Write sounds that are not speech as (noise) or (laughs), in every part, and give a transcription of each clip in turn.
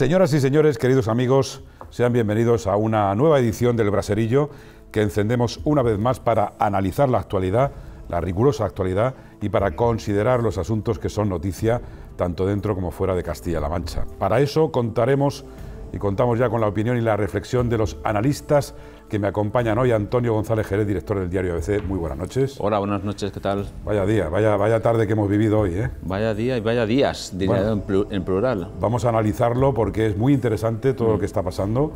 Señoras y señores, queridos amigos, sean bienvenidos a una nueva edición del Braserillo que encendemos una vez más para analizar la actualidad, la rigurosa actualidad y para considerar los asuntos que son noticia tanto dentro como fuera de Castilla-La Mancha. Para eso contaremos y contamos ya con la opinión y la reflexión de los analistas que me acompañan hoy Antonio González Jerez, director del diario ABC. Muy buenas noches. Hola, buenas noches, ¿qué tal? Vaya día, vaya, vaya tarde que hemos vivido hoy. ¿eh? Vaya día y vaya días, diría en plural. Vamos a analizarlo porque es muy interesante todo lo mm. que está pasando.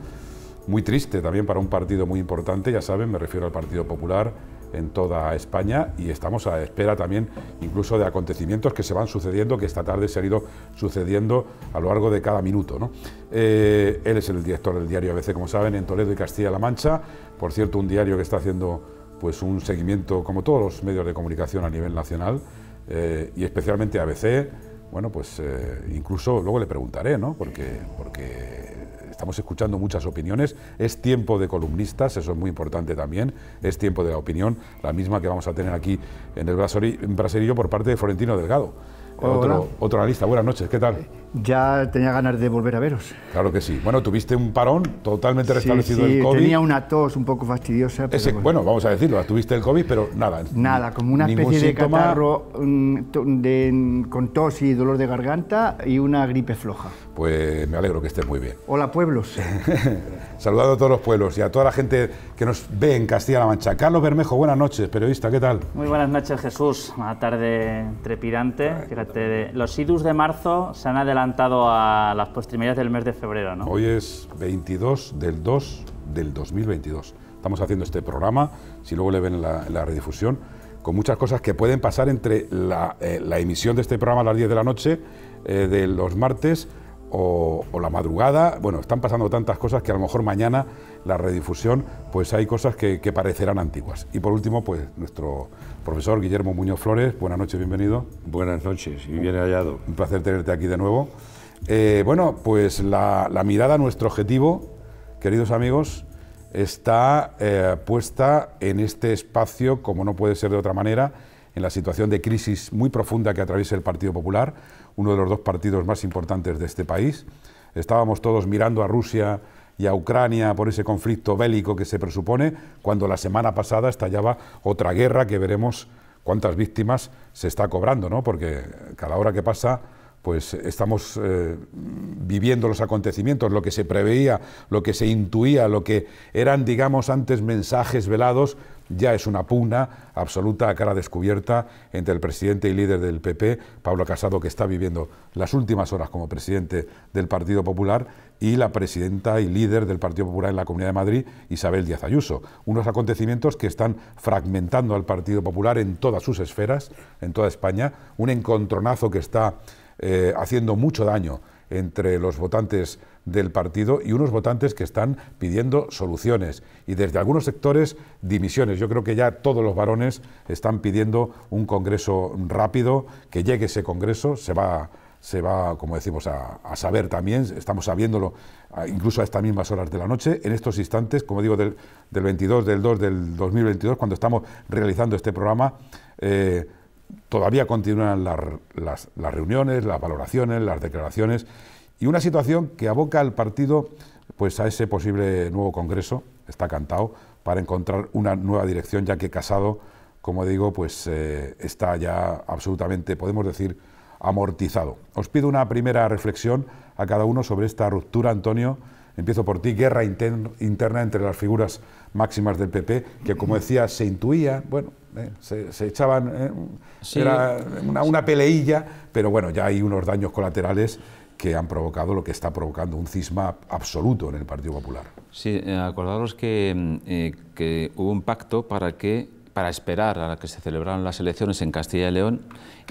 Muy triste también para un partido muy importante, ya saben, me refiero al Partido Popular en toda España y estamos a espera también incluso de acontecimientos que se van sucediendo, que esta tarde se han ido sucediendo a lo largo de cada minuto. Eh, él es el director del diario ABC, como saben, en Toledo y Castilla-La Mancha, por cierto, un diario que está haciendo pues, un seguimiento, como todos los medios de comunicación a nivel nacional, eh, y especialmente ABC, bueno, pues eh, incluso luego le preguntaré, ¿no? Porque, porque estamos escuchando muchas opiniones. Es tiempo de columnistas, eso es muy importante también. Es tiempo de la opinión, la misma que vamos a tener aquí en el braserillo por parte de Florentino Delgado. Otro, otro, analista. Buenas noches, ¿qué tal? Eh, ya tenía ganas de volver a veros. Claro que sí. Bueno, tuviste un parón totalmente restablecido el COVID. Tenía una tos un poco fastidiosa. bueno, vamos a decirlo, tuviste el COVID, pero nada. Nada, como una especie de catarro mm, con tos y dolor de garganta y una gripe floja. Pues me alegro que estés muy bien. (laughs) Hola, pueblos. Saludado a todos los pueblos y a toda la gente que nos ve en Castilla-La Mancha. Carlos Bermejo, buenas noches, periodista, ¿qué tal? Muy buenas noches, Jesús. Una tarde trepidante. Fíjate, los idus de marzo se de a las postrimerías del mes de febrero, Hoy es 22 del 2 del 2022. Estamos haciendo este programa, si luego le ven la, redifusión, con muchas cosas que pueden pasar entre la, eh, emisión de este programa a las 10 de la noche eh, de los martes o, la madrugada. Bueno, están pasando tantas cosas que a lo mejor mañana la redifusión, pues hay cosas que, que parecerán antiguas. Y por último, pues nuestro Profesor Guillermo Muñoz Flores, buenas noches, bienvenido. Buenas noches y bien hallado. Un placer tenerte aquí de nuevo. Eh, bueno, pues la, mirada, nuestro objetivo, queridos amigos, está eh, puesta en este espacio, como no puede ser de otra manera, en la situación de crisis muy profunda que atraviesa el Partido Popular, uno de los dos partidos más importantes de este país. Estábamos todos mirando a Rusia y a Ucrania por ese conflicto bélico que se presupone, cuando la semana pasada estallaba otra guerra que veremos cuántas víctimas se está cobrando, ¿no? Porque cada hora que pasa pues estamos eh, viviendo los acontecimientos, lo que se preveía, lo que se intuía, lo que eran, digamos, antes mensajes velados, ya es una pugna absoluta a cara descubierta entre el presidente y líder del PP, Pablo Casado, que está viviendo las últimas horas como presidente del Partido Popular, y la presidenta y líder del Partido Popular en la Comunidad de Madrid, Isabel Díaz Ayuso. Unos acontecimientos que están fragmentando al Partido Popular en todas sus esferas, en toda España, un encontronazo que está eh, haciendo mucho daño entre los votantes del partido y unos votantes que están pidiendo soluciones y desde algunos sectores dimisiones. Yo creo que ya todos los varones están pidiendo un Congreso rápido, que llegue ese Congreso, se va se va, como decimos, a, saber también, estamos sabiéndolo incluso a estas mismas horas de la noche, en estos instantes, como digo, del, 22 del 2 del 2022, cuando estamos realizando este programa, eh, todavía continúan las, reuniones, las valoraciones, las declaraciones y una situación que aboca al partido pues a ese posible nuevo Congreso, está cantado, para encontrar una nueva dirección, ya que Casado, como digo, pues eh, está ya absolutamente, podemos decir, amortizado. Os pido una primera reflexión a cada uno sobre esta ruptura, Antonio. Empiezo por ti, guerra interna entre las figuras máximas del PP, que como decía, se intuía, bueno, ¿eh? se, echaban, ¿eh? era una, peleilla, pero bueno, ya hay unos daños colaterales que han provocado lo que está provocando un cisma absoluto en el Partido Popular. Sí, eh, acordaros mm, que, hubo un pacto para que para esperar a que se celebraran las elecciones en Castilla y León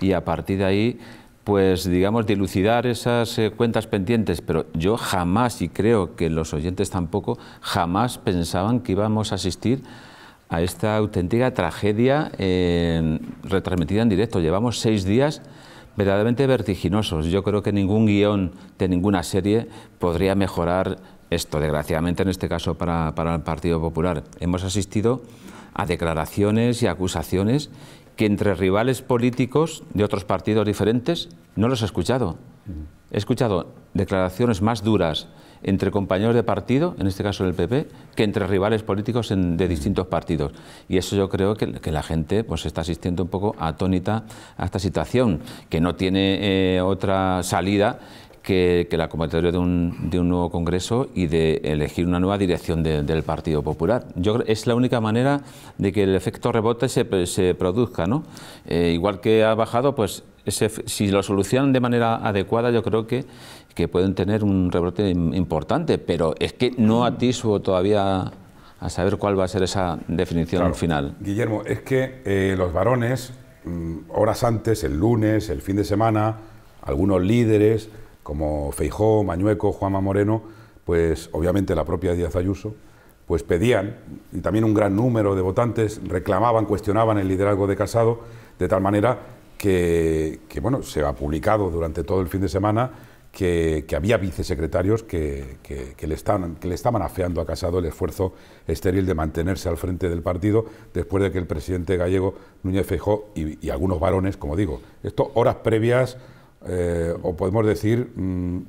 y a partir de ahí pues digamos, dilucidar esas cuentas pendientes, pero yo jamás, y creo que los oyentes tampoco, jamás pensaban que íbamos a asistir a esta auténtica tragedia eh, retransmitida en directo. Llevamos seis días verdaderamente vertiginosos. Yo creo que ningún guión de ninguna serie podría mejorar esto, desgraciadamente en este caso para, para el Partido Popular. Hemos asistido a declaraciones y acusaciones que entre rivales políticos de otros partidos diferentes no los he escuchado. He escuchado declaraciones más duras entre compañeros de partido, en este caso el PP, que entre rivales políticos de distintos partidos. Y eso yo creo que, la gente pues está asistiendo un poco atónita a esta situación, que no tiene eh, otra salida que, la convocatoria de un, de un, nuevo Congreso y de elegir una nueva dirección del Partido Popular. Yo es la única manera de que el efecto rebote se, produzca, ¿no? Eh, igual que ha bajado, pues si lo solucionan de manera adecuada, yo creo que que pueden tener un rebrote importante, pero es que no mm. atisbo todavía a saber cuál va a ser esa definición al final. Guillermo, es que eh, los varones, mm, horas antes, el lunes, el fin de semana, algunos líderes como Feijó, Mañueco, Juanma Moreno, pues obviamente la propia Díaz Ayuso, pues pedían, y también un gran número de votantes reclamaban, cuestionaban el liderazgo de Casado, de tal manera que, que bueno, se ha publicado durante todo el fin de semana que, había vicesecretarios que, le estaban, que le estaban afeando a Casado el esfuerzo estéril de mantenerse al frente del partido después de que el presidente gallego Núñez Feijó y, algunos varones, como digo, esto horas previas, eh, o podemos decir, mm,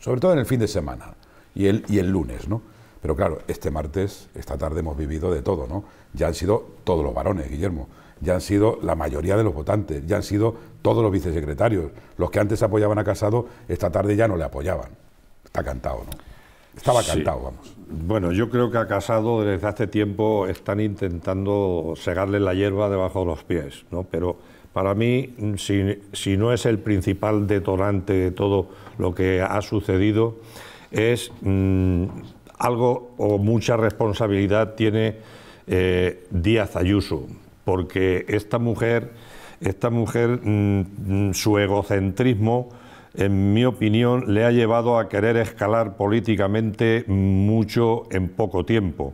sobre todo en el fin de semana y el, y el lunes, ¿no? Pero claro, este martes, esta tarde hemos vivido de todo, ¿no? Ya han sido todos los varones, Guillermo ya han sido la mayoría de los votantes, ya han sido todos los vicesecretarios. Los que antes apoyaban a Casado, esta tarde ya no le apoyaban. Está cantado, ¿no? Estaba cantado, vamos. Bueno, yo creo que a Casado desde hace tiempo están intentando segarle la hierba debajo de los pies, ¿no? Pero para mí, si, no es el principal detonante de todo lo que ha sucedido, es mm, algo o mucha responsabilidad tiene eh, Díaz Ayuso, porque esta mujer, esta mujer, mm, mm, su egocentrismo, en mi opinión, le ha llevado a querer escalar políticamente mucho en poco tiempo.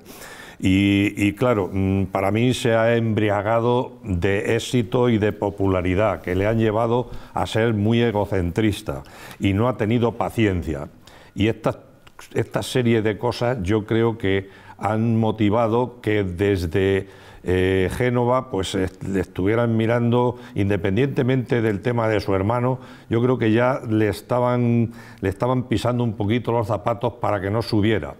Y, claro, mm, para mí se ha embriagado de éxito y de popularidad, que le han llevado a ser muy egocentrista y no ha tenido paciencia. Y esta serie de cosas yo creo que han motivado que desde eh, Génova pues eh, le estuvieran mirando independientemente del tema de su hermano, yo creo que ya le estaban, le estaban pisando un poquito los zapatos para que no subiera.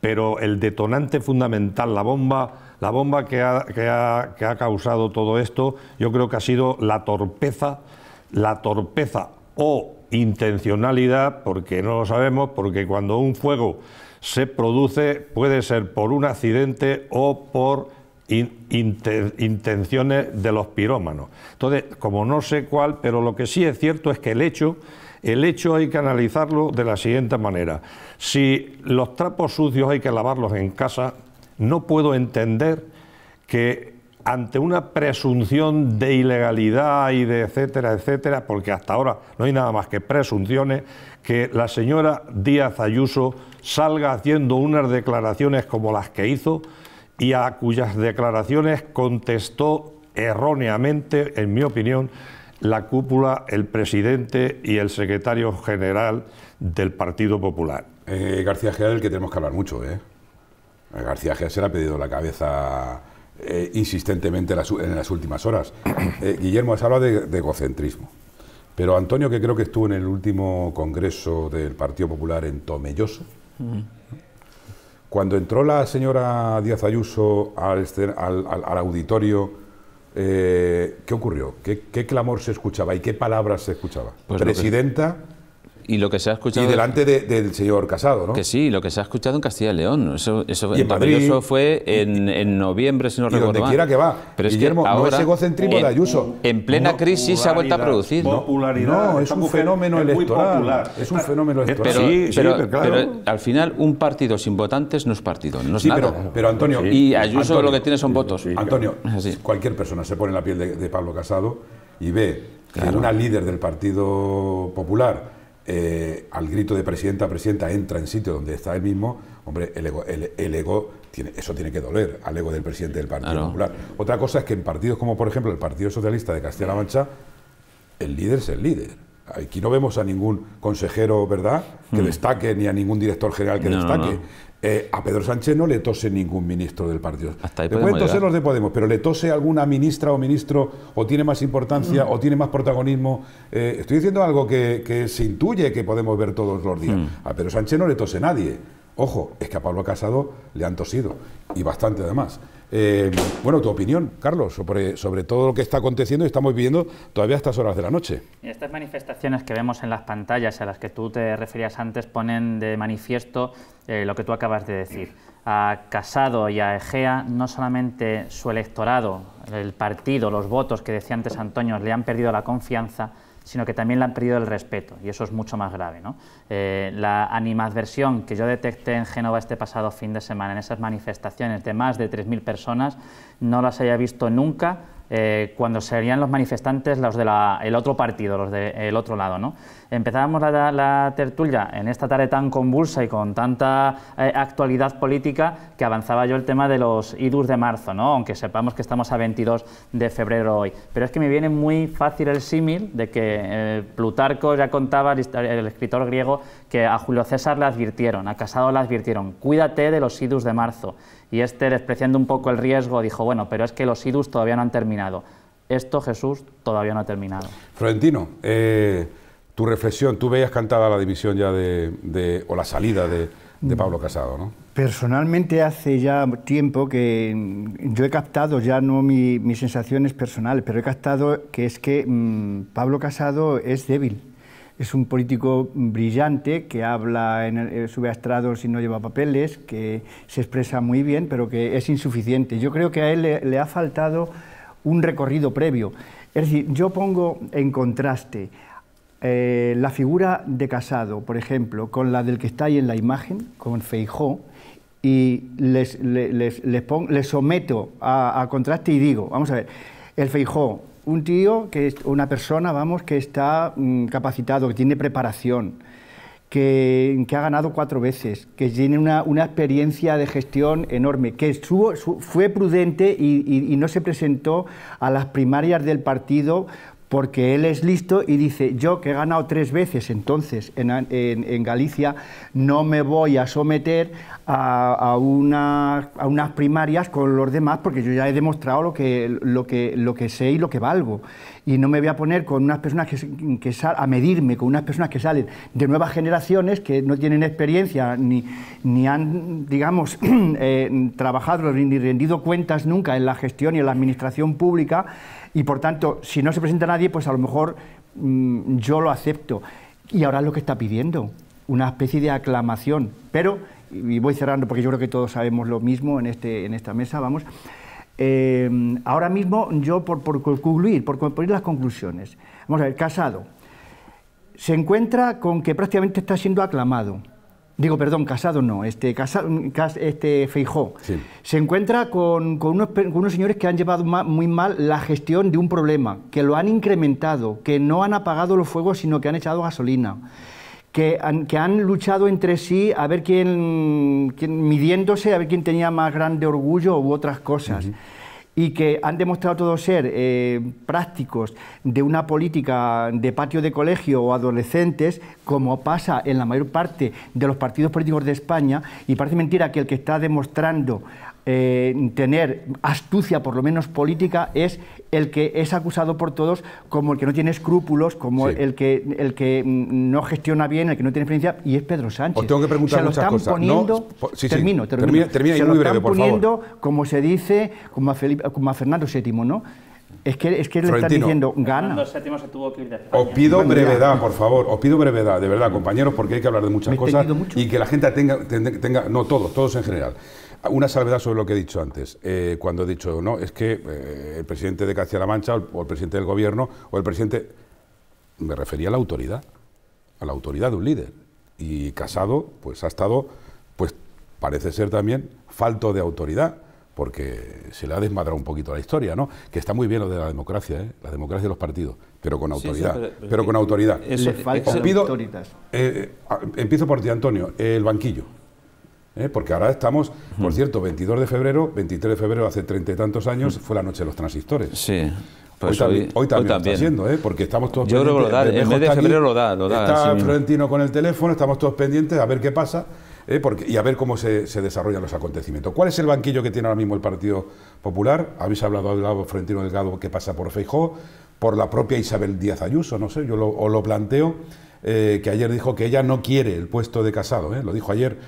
Pero el detonante fundamental, la bomba, la bomba que ha, que ha, que ha causado todo esto, yo creo que ha sido la torpeza, la torpeza o intencionalidad, porque no lo sabemos, porque cuando un fuego se produce puede ser por un accidente o por intenciones de los pirómanos. Entonces, como no sé cuál, pero lo que sí es cierto es que el hecho, el hecho hay que analizarlo de la siguiente manera. Si los trapos sucios hay que lavarlos en casa, no puedo entender que ante una presunción de ilegalidad y de etcétera, etcétera, porque hasta ahora no hay nada más que presunciones, que la señora Díaz Ayuso salga haciendo unas declaraciones como las que hizo, y a cuyas declaraciones contestó erróneamente, en mi opinión, la cúpula, el presidente y el secretario general del Partido Popular. Eh, García Gea, del que tenemos que hablar mucho. ¿eh? eh García Gea se le ha pedido la cabeza eh, insistentemente en las últimas horas. (clears throat) Guillermo, has hablado de, egocentrismo. Pero Antonio, que creo que estuvo en el último congreso del Partido Popular en Tomelloso, cuando entró la señora Díaz Ayuso al, auditorio, eh, ¿qué ocurrió? ¿Qué, clamor se escuchaba y qué palabras se escuchaba? Pues Presidenta, y lo que se ha escuchado. Y delante del señor Casado, ¿no? Que sí, lo que se ha escuchado en Castilla y León. Eso, y eso fue en, en, noviembre, si no y recuerdo donde quiera que va. Pero Guillermo, es que ahora, no es egocentrismo de Ayuso. En plena crisis se ha vuelto a producir. Popularidad. No, es un fenómeno electoral. Es un fenómeno eh, electoral. Pero, sí, pero, claro. pero, al final, un partido sin votantes no es partido, no es sí, Pero, Antonio. Y Ayuso lo que tiene son votos. Antonio, cualquier persona se pone en la piel de, Pablo Casado y ve que una líder del Partido Popular eh, al grito de presidenta, presidenta, entra en sitio donde está él mismo, hombre, el ego, el, tiene, eso tiene que doler al ego del presidente del Partido Popular. Otra cosa es que en partidos como, por ejemplo, el Partido Socialista de Castilla-La Mancha, el líder es el líder. Aquí no vemos a ningún consejero, ¿verdad?, que hmm. destaque, ni a ningún director general que destaque. Eh, a Pedro Sánchez no le tose ningún ministro del partido. Hasta ahí le los de Podemos, pero le tose alguna ministra o ministro, o tiene más importancia, mm. o tiene más protagonismo. Eh, estoy diciendo algo que, se intuye que podemos ver todos los días. Mm. A Pedro Sánchez no le tose nadie. Ojo, es que a Pablo Casado le han tosido, y bastante además. Eh, bueno, tu opinión, Carlos, sobre, sobre, todo lo que está aconteciendo y estamos viviendo todavía a estas horas de la noche. Estas manifestaciones que vemos en las pantallas a las que tú te referías antes ponen de manifiesto eh, lo que tú acabas de decir. A Casado y a Egea no solamente su electorado, el partido, los votos que decía antes Antonio, le han perdido la confianza, sino que también le han perdido el respeto, y eso es mucho más grave. ¿no? Eh, la animadversión que yo detecté en Génova este pasado fin de semana, en esas manifestaciones de más de 3.000 personas, no las haya visto nunca eh, cuando serían los manifestantes los del el otro partido, los del otro lado. ¿no? Empezábamos la, tertulia en esta tarde tan convulsa y con tanta eh, actualidad política que avanzaba yo el tema de los IDUs de marzo, ¿no? aunque sepamos que estamos a 22 de febrero hoy. Pero es que me viene muy fácil el símil de que eh, Plutarco ya contaba, el, el, escritor griego, que a Julio César le advirtieron, a Casado le advirtieron, cuídate de los IDUs de marzo. Y este despreciando un poco el riesgo, dijo, bueno, pero es que los idus todavía no han terminado. Esto, Jesús, todavía no ha terminado. Florentino, eh, tu reflexión, tú veías cantada la división ya de, o la salida de, Pablo Casado, ¿no? Personalmente hace ya tiempo que yo he captado, ya no mis sensaciones personales, pero he captado que es que mm, Pablo Casado es débil es un político brillante que habla, en el, eh, sube a estrados y no lleva papeles, que se expresa muy bien, pero que es insuficiente. Yo creo que a él le, ha faltado un recorrido previo. Es decir, yo pongo en contraste eh, la figura de Casado, por ejemplo, con la del que está ahí en la imagen, con Feijó, y les, les, les, someto a, a contraste y digo, vamos a ver, el Feijó un tío, que es una persona, vamos, que está mm, capacitado, que tiene preparación, que, que, ha ganado cuatro veces, que tiene una, experiencia de gestión enorme, que fue prudente y, y no se presentó a las primarias del partido porque él es listo y dice, yo que he ganado tres veces entonces en, Galicia, no me voy a someter a, unas primarias con los demás, porque yo ya he demostrado lo que, sé y lo que valgo. Y no me voy a poner con unas personas que, a medirme con unas personas que salen de nuevas generaciones, que no tienen experiencia, ni, han, (clears throat) eh, trabajado ni rendido cuentas nunca en la gestión y en la administración pública y por tanto, si no se presenta nadie, pues a lo mejor mm, yo lo acepto. Y ahora es lo que está pidiendo, una especie de aclamación. Pero, y voy cerrando porque yo creo que todos sabemos lo mismo en, este, en esta mesa, vamos. Eh, ahora mismo yo, por, concluir, por poner las conclusiones, vamos a ver, Casado se encuentra con que prácticamente está siendo aclamado digo, perdón, Casado no, este, este Feijó, se encuentra con, unos, señores que han llevado muy mal la gestión de un problema, que lo han incrementado, que no han apagado los fuegos, sino que han echado gasolina. Que han, luchado entre sí a ver quién, midiéndose, a ver quién tenía más grande orgullo u otras cosas y que han demostrado todo ser eh, prácticos de una política de patio de colegio o adolescentes, como pasa en la mayor parte de los partidos políticos de España, y parece mentira que el que está demostrando eh, tener astucia, por lo menos política, es el que es acusado por todos como el que no tiene escrúpulos, como el, que, el que mm, no gestiona bien, el que no tiene experiencia, y es Pedro Sánchez. lo están Poniendo, termino, termino. Termina, se lo están poniendo, como se dice, como a, Fernando VII, ¿no? Es que, es que le están diciendo, gana. VII se tuvo que ir de Os pido brevedad, por favor, os pido brevedad, de verdad, compañeros, porque hay que hablar de muchas cosas y que la gente tenga, tenga, no todos, todos en general, una salvedad sobre lo que he dicho antes. Eh, cuando he dicho, no, es que eh, el presidente de Castilla-La Mancha o el presidente del gobierno o el presidente... Me refería a la autoridad, a la autoridad de un líder. Y Casado, pues ha estado, pues parece ser también falto de autoridad, porque se le ha desmadrado un poquito la historia, ¿no? Que está muy bien lo de la democracia, ¿eh? la democracia de los partidos, pero con autoridad. pero, con autoridad. Eso, empiezo por ti, Antonio, el banquillo. ¿eh? porque ahora estamos, por cierto, 22 de febrero, 23 de febrero, hace treinta y tantos años, fue la noche de los transistores. Sí. hoy, pues también, Está haciendo, ¿eh? porque estamos todos Yo creo que lo da, el de febrero lo da, lo da. Está Florentino con el teléfono, estamos todos pendientes a ver qué pasa ¿eh? porque, y a ver cómo se, desarrollan los acontecimientos. ¿Cuál es el banquillo que tiene ahora mismo el Partido Popular? Habéis hablado del Florentino Delgado que pasa por Feijó, por la propia Isabel Díaz Ayuso, no sé, yo lo, lo planteo, eh, que ayer dijo que ella no quiere el puesto de casado, lo dijo ayer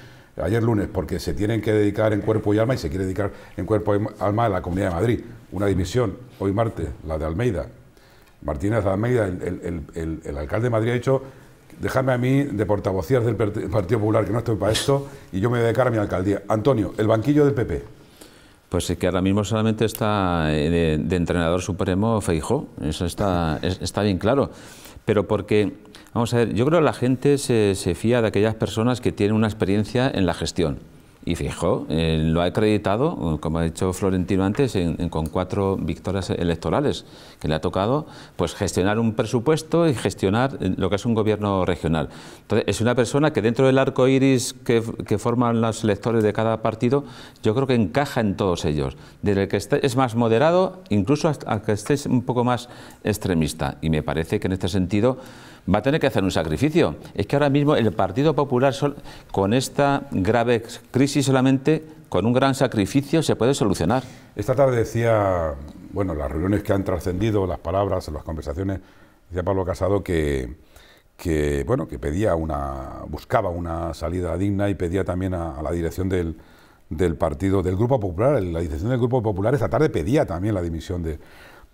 ayer lunes, porque se tienen que dedicar en cuerpo y alma y se quiere dedicar en cuerpo y alma a la Comunidad de Madrid. Una dimisión, hoy martes, la de Almeida. Martínez de Almeida, el, alcalde de Madrid, ha dicho, déjame a mí de portavocías del Partido Popular, que no estoy para esto, y yo me voy a dedicar a mi alcaldía. Antonio, el banquillo del PP. Pues que ahora mismo solamente está eh, de, entrenador supremo Feijó, eso está, está bien claro. Pero porque Vamos a ver, yo creo que la gente se, fía de aquellas personas que tienen una experiencia en la gestión. Y fijo, eh, lo ha acreditado, como ha dicho Florentino antes, con cuatro victorias electorales que le ha tocado, pues gestionar un presupuesto y gestionar eh, lo que es un gobierno regional. Entonces, es una persona que dentro del arco iris que, forman los electores de cada partido, yo creo que encaja en todos ellos. Desde el que es más moderado, incluso hasta el que estés un poco más extremista. Y me parece que en este sentido va a tener que hacer un sacrificio. Es que ahora mismo el Partido Popular, con esta grave crisis solamente, con un gran sacrificio, se puede solucionar. Esta tarde decía, bueno, las reuniones que han trascendido, las palabras, las conversaciones, decía Pablo Casado que, bueno, que pedía una, buscaba una salida digna y pedía también a, la dirección del, del partido, del Grupo Popular, la dirección del Grupo Popular esta tarde pedía también la dimisión de,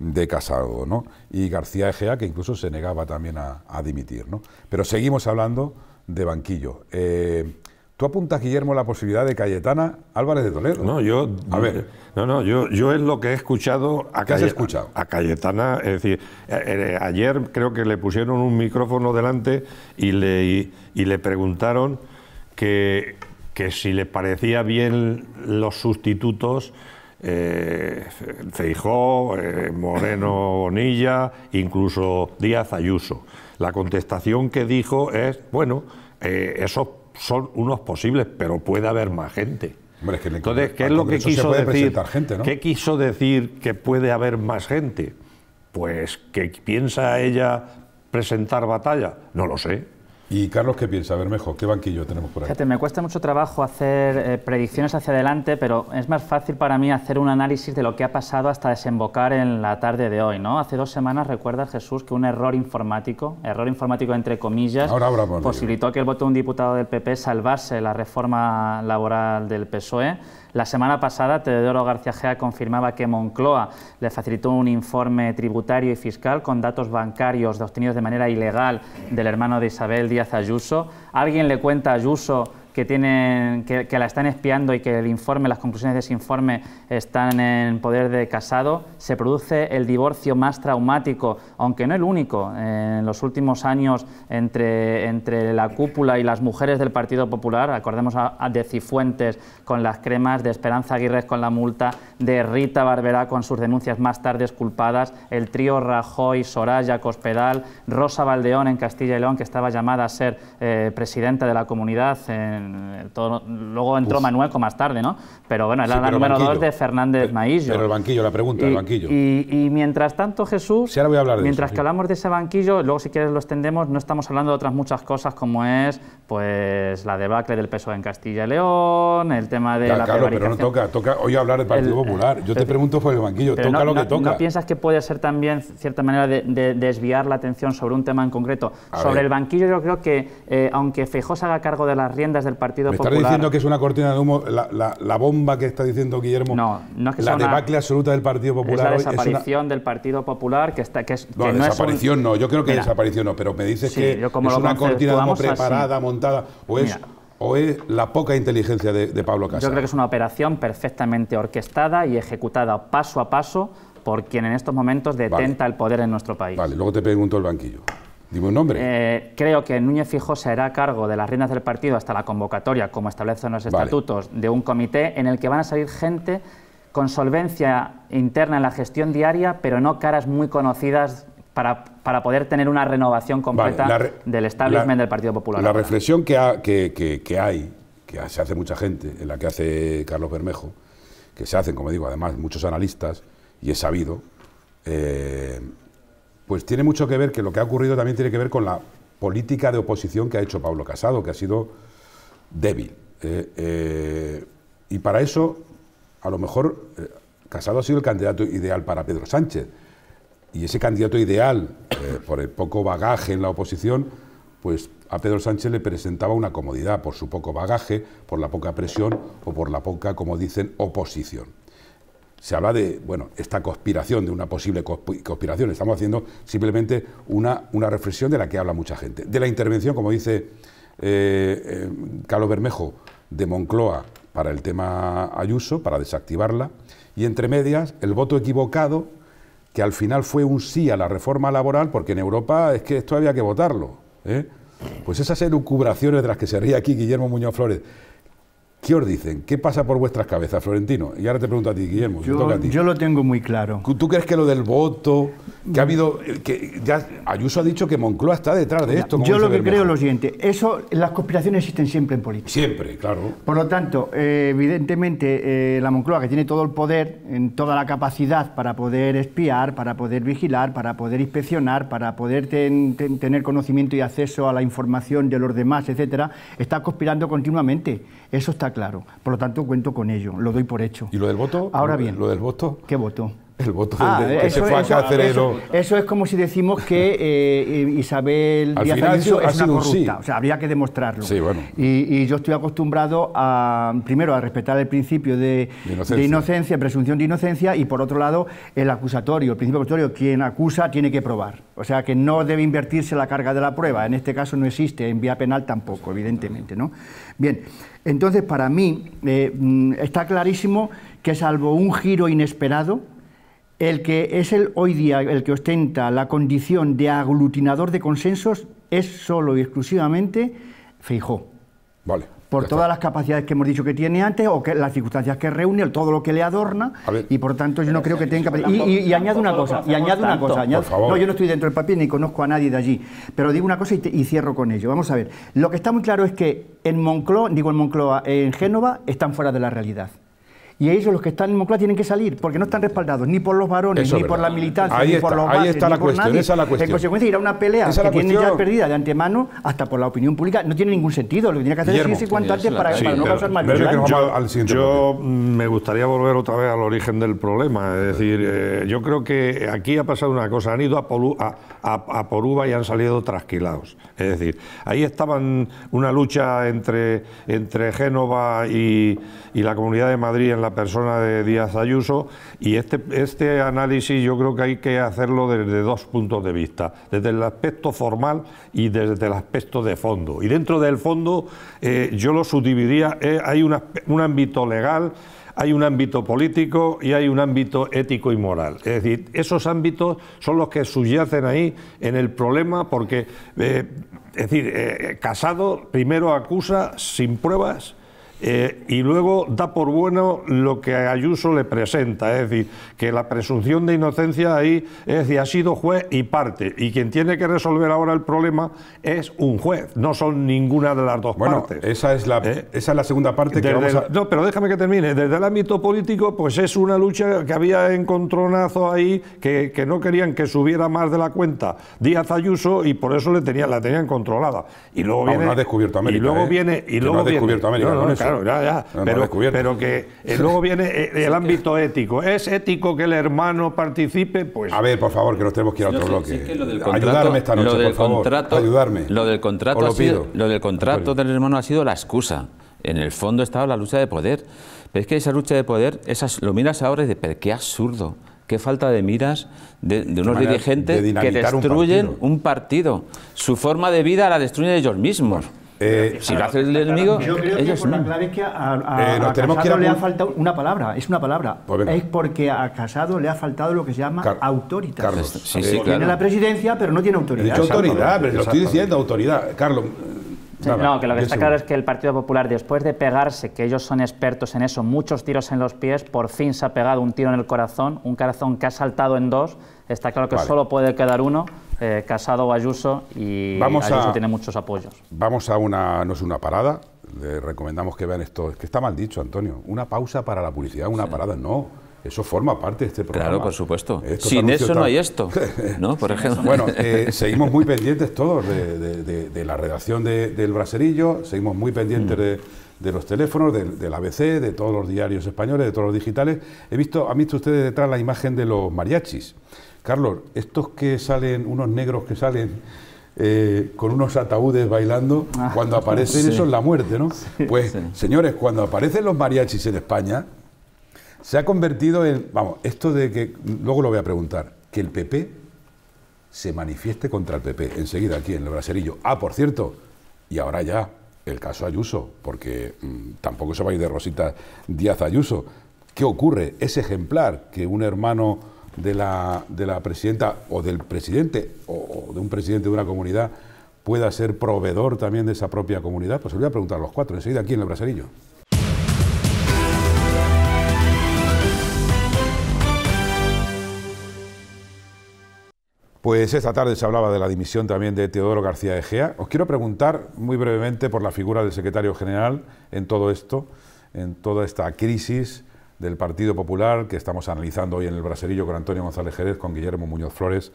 de Casado, ¿no? Y García Egea, que incluso se negaba también a, dimitir, ¿no? Pero seguimos hablando de banquillo. Eh, Tú apuntas, Guillermo, la posibilidad de Cayetana Álvarez de Toledo. No, yo. A ver. No, no, yo, es lo que he escuchado a has escuchado? A Cayetana, es decir, eh, eh, ayer creo que le pusieron un micrófono delante y le, y le preguntaron que, que si le parecía bien los sustitutos eh, Feijó, eh, Moreno (laughs) Bonilla, incluso Díaz Ayuso. La contestación que dijo es, bueno, eh, esos son unos posibles, pero puede haber más gente. que Entonces, ¿qué es lo que quiso decir? ¿Qué quiso decir que puede haber más gente? Pues que piensa ella presentar batalla, no lo sé. ¿Y Carlos qué piensa? A ver, mejor, ¿qué banquillo tenemos por ahí? Fíjate, me cuesta mucho trabajo hacer eh, predicciones hacia adelante, pero es más fácil para mí hacer un análisis de lo que ha pasado hasta desembocar en la tarde de hoy, ¿no? Hace dos semanas, recuerda Jesús, que un error informático, error informático entre comillas, posibilitó que el voto de un diputado del PP salvase la reforma laboral del PSOE la semana pasada, Teodoro García Gea confirmaba que Moncloa le facilitó un informe tributario y fiscal con datos bancarios obtenidos de manera ilegal del hermano de Isabel Díaz Ayuso. ¿Alguien le cuenta a Ayuso que, tienen, que, la están espiando y que el informe, las conclusiones de ese informe están en poder de Casado, se produce el divorcio más traumático, aunque no el único, en los últimos años entre, entre la cúpula y las mujeres del Partido Popular, acordemos a, a de Cifuentes con las cremas, de Esperanza Aguirre con la multa, de Rita Barberá con sus denuncias más tarde culpadas, el trío Rajoy, Soraya, Cospedal, Rosa Valdeón en Castilla y León, que estaba llamada a ser eh, presidenta de la comunidad, eh, luego entró Manuelco más tarde, ¿no? Pero bueno, era la número dos de Fernández Maillo. Pero el banquillo, la pregunta, y, banquillo. Y, mientras tanto, Jesús, mientras que hablamos de ese banquillo, luego si quieres lo extendemos, no estamos hablando de otras muchas cosas como es pues la debacle del PSOE en Castilla y León, el tema de claro, pero no toca, toca hoy hablar del Partido Popular. Yo te pregunto por el banquillo, toca lo que toca. piensas que puede ser también cierta manera de, desviar la atención sobre un tema en concreto? sobre el banquillo yo creo que, eh, aunque Feijó se haga cargo de las riendas del Partido Popular... ¿Estás diciendo que es una cortina de humo la, bomba que está diciendo Guillermo? No, no es que La debacle absoluta del Partido Popular es la desaparición del Partido Popular que está... Que es, no, desaparición no, yo creo que desaparición no, pero me dices que es una cortina de humo preparada, montada, o o es la poca inteligencia de, Pablo Casado? Yo creo que es una operación perfectamente orquestada y ejecutada paso a paso por quien en estos momentos detenta el poder en nuestro país. Vale, luego te pregunto el banquillo. Dime un nombre. Eh, creo que Núñez Fijo será hará cargo de las riendas del partido hasta la convocatoria, como establecen los estatutos, de un comité en el que van a salir gente con solvencia interna en la gestión diaria, pero no caras muy conocidas para, para poder tener una renovación completa del establishment del Partido Popular. La reflexión que, que, que, hay, que se hace mucha gente, en la que hace Carlos Bermejo, que se hacen, como digo, además muchos analistas, y es sabido, eh, pues tiene mucho que ver, que lo que ha ocurrido también tiene que ver con la política de oposición que ha hecho Pablo Casado, que ha sido débil. Eh, eh, y para eso, a lo mejor, Casado ha sido el candidato ideal para Pedro Sánchez y ese candidato ideal, eh, por el poco bagaje en la oposición, pues a Pedro Sánchez le presentaba una comodidad por su poco bagaje, por la poca presión o por la poca, como dicen, oposición. Se habla de, bueno, esta conspiración, de una posible conspiración. Estamos haciendo simplemente una, una reflexión de la que habla mucha gente. De la intervención, como dice eh, eh Carlos Bermejo, de Moncloa para el tema Ayuso, para desactivarla. Y entre medias, el voto equivocado que al final fue un sí a la reforma laboral, porque en Europa es que esto había que votarlo. ¿eh? Pues esas elucubraciones de las que se ríe aquí Guillermo Muñoz Flores, ¿Qué os dicen? ¿Qué pasa por vuestras cabezas, Florentino? Y ahora te pregunto a ti, Guillermo. Yo, lo tengo muy claro. ¿Tú crees que lo del voto, que ha habido, eh, Ayuso ha dicho que Moncloa está detrás de esto? Yo lo que creo es lo siguiente, eso, las conspiraciones existen siempre en política. Siempre, claro. Por lo tanto, eh, evidentemente, eh, la Moncloa, que tiene todo el poder, en toda la capacidad para poder espiar, para poder vigilar, para poder inspeccionar, para poder tener conocimiento y acceso a la información de los demás, etcétera, está conspirando continuamente. Eso está claro. Por lo tanto, cuento con ello, lo doy por hecho. ¿Y lo del voto? Ahora bien. ¿Lo del voto? ¿Qué voto? El voto ah, eso, es como si decimos que eh, Isabel Díaz Ayuso es una corrupta. O sea, habría que demostrarlo. y, yo estoy acostumbrado a, primero, a respetar el principio de, inocencia. presunción de inocencia, y por otro lado, el acusatorio. El principio acusatorio, quien acusa tiene que probar. O sea, que no debe invertirse la carga de la prueba. En este caso no existe, en vía penal tampoco, evidentemente. ¿no? Bien, entonces para mí eh, mm, está clarísimo que salvo un giro inesperado, el que es el hoy día el que ostenta la condición de aglutinador de consensos es solo y exclusivamente Feijó. Vale. Por todas las capacidades que hemos dicho que tiene antes o las circunstancias que reúne, todo lo que le adorna y por tanto yo no creo que tenga capacidad. Y, añado una cosa, y añado una cosa, no, yo no estoy dentro del papel ni conozco a nadie de allí, pero digo una cosa y, cierro con ello. Vamos a ver, lo que está muy claro es que en Moncloa, digo en Moncloa, en Génova están fuera de la realidad y ellos los que están en Moncloa tienen que salir porque no están respaldados ni por los varones, ni por la militancia, ni por los ahí está la cuestión, es la En consecuencia irá una pelea que ya perdida de antemano hasta por la opinión pública. No tiene ningún sentido. Lo que tiene que hacer es irse cuanto antes para, no causar más Yo, me gustaría volver otra vez al origen del problema. Es decir, eh, yo creo que aquí ha pasado una cosa. Han ido a, Polu, a, y han salido trasquilados. Es decir, ahí estaban una lucha entre, entre Génova y, y la Comunidad de Madrid en la persona de Díaz Ayuso y este, este análisis yo creo que hay que hacerlo desde dos puntos de vista, desde el aspecto formal y desde el aspecto de fondo. Y dentro del fondo eh, yo lo subdividiría, eh, hay un ámbito legal, hay un ámbito político y hay un ámbito ético y moral. Es decir, esos ámbitos son los que subyacen ahí en el problema porque, eh, es decir, Casado primero acusa sin pruebas eh, y luego da por bueno lo que Ayuso le presenta, es decir, que la presunción de inocencia ahí, es decir, ha sido juez y parte, y quien tiene que resolver ahora el problema es un juez, no son ninguna de las dos partes. Esa es la, eh, esa es la segunda parte que No, pero déjame que termine. Desde el ámbito político, pues es una lucha que había encontronazo ahí, que, no querían que subiera más de la cuenta Díaz Ayuso y por eso le tenían, la tenían controlada. Y luego viene... descubierto y luego ¿eh? viene... Y luego descubierto pero, pero, que eh, luego viene eh, el, ámbito ético. ¿Es ético que el hermano participe? Pues. A ver, por favor, que nos tenemos que ir a otro bloque. Ayudarme esta noche, lo del Contrato, Lo del contrato, lo del, contrato del hermano ha sido la excusa. En el fondo estaba la lucha de poder. Pero es que esa lucha de poder, esas, lo miras ahora y dices, qué absurdo qué falta de miras de, unos dirigentes que destruyen un partido. Su forma de vida la destruyen ellos mismos. Eh, si lo hace el enemigo, yo creo que ellos no. la clave que a, eh, Casado le ha faltado una palabra, es una palabra. Pues es porque a Casado le ha faltado lo que se llama autoridad. Pues, eh, tiene la presidencia, pero no tiene autoridad. autoridad, pero lo estoy diciendo, autoridad. Carlos. no, que lo que está claro es que el Partido Popular, después de pegarse, que ellos son expertos en eso, muchos tiros en los pies, por fin se ha pegado un tiro en el corazón, un corazón que ha saltado en dos. Está claro que solo puede quedar uno eh, Casado Bayuso Ayuso y vamos tiene muchos apoyos. Vamos a una, no es una parada, le recomendamos que vean esto, es que está mal dicho, Antonio, una pausa para la publicidad, una parada, no. Eso forma parte de este programa. Claro, por supuesto. Sin eso no hay esto, (laughs) Por ejemplo. Bueno, eh, (laughs) seguimos muy pendientes todos de, la redacción del Braserillo, seguimos muy pendientes mm. de los teléfonos, del, del, ABC, de todos los diarios españoles, de todos los digitales. He visto, han visto ustedes detrás la imagen de los mariachis. Carlos, estos que salen, unos negros que salen eh, con unos ataúdes bailando, ah, cuando aparecen, eso es la muerte, ¿no? pues, señores, cuando aparecen los mariachis en España, se ha convertido en, vamos, esto de que, luego lo voy a preguntar, que el PP se manifieste contra el PP, enseguida aquí en el braserillo. Ah, por cierto, y ahora ya, el caso Ayuso, porque mm, tampoco se va a ir de Rosita Díaz Ayuso. ¿Qué ocurre? Es ejemplar que un hermano de la, presidenta o del presidente o, de un presidente de una comunidad pueda ser proveedor también de esa propia comunidad? Pues se lo voy a preguntar a los cuatro, enseguida aquí en el Braserillo. Pues esta tarde se hablaba de la dimisión también de Teodoro García Egea. Os quiero preguntar muy brevemente por la figura del secretario general en todo esto, en toda esta crisis del Partido Popular, que estamos analizando hoy en el Braserillo con Antonio González Jerez, con Guillermo Muñoz Flores,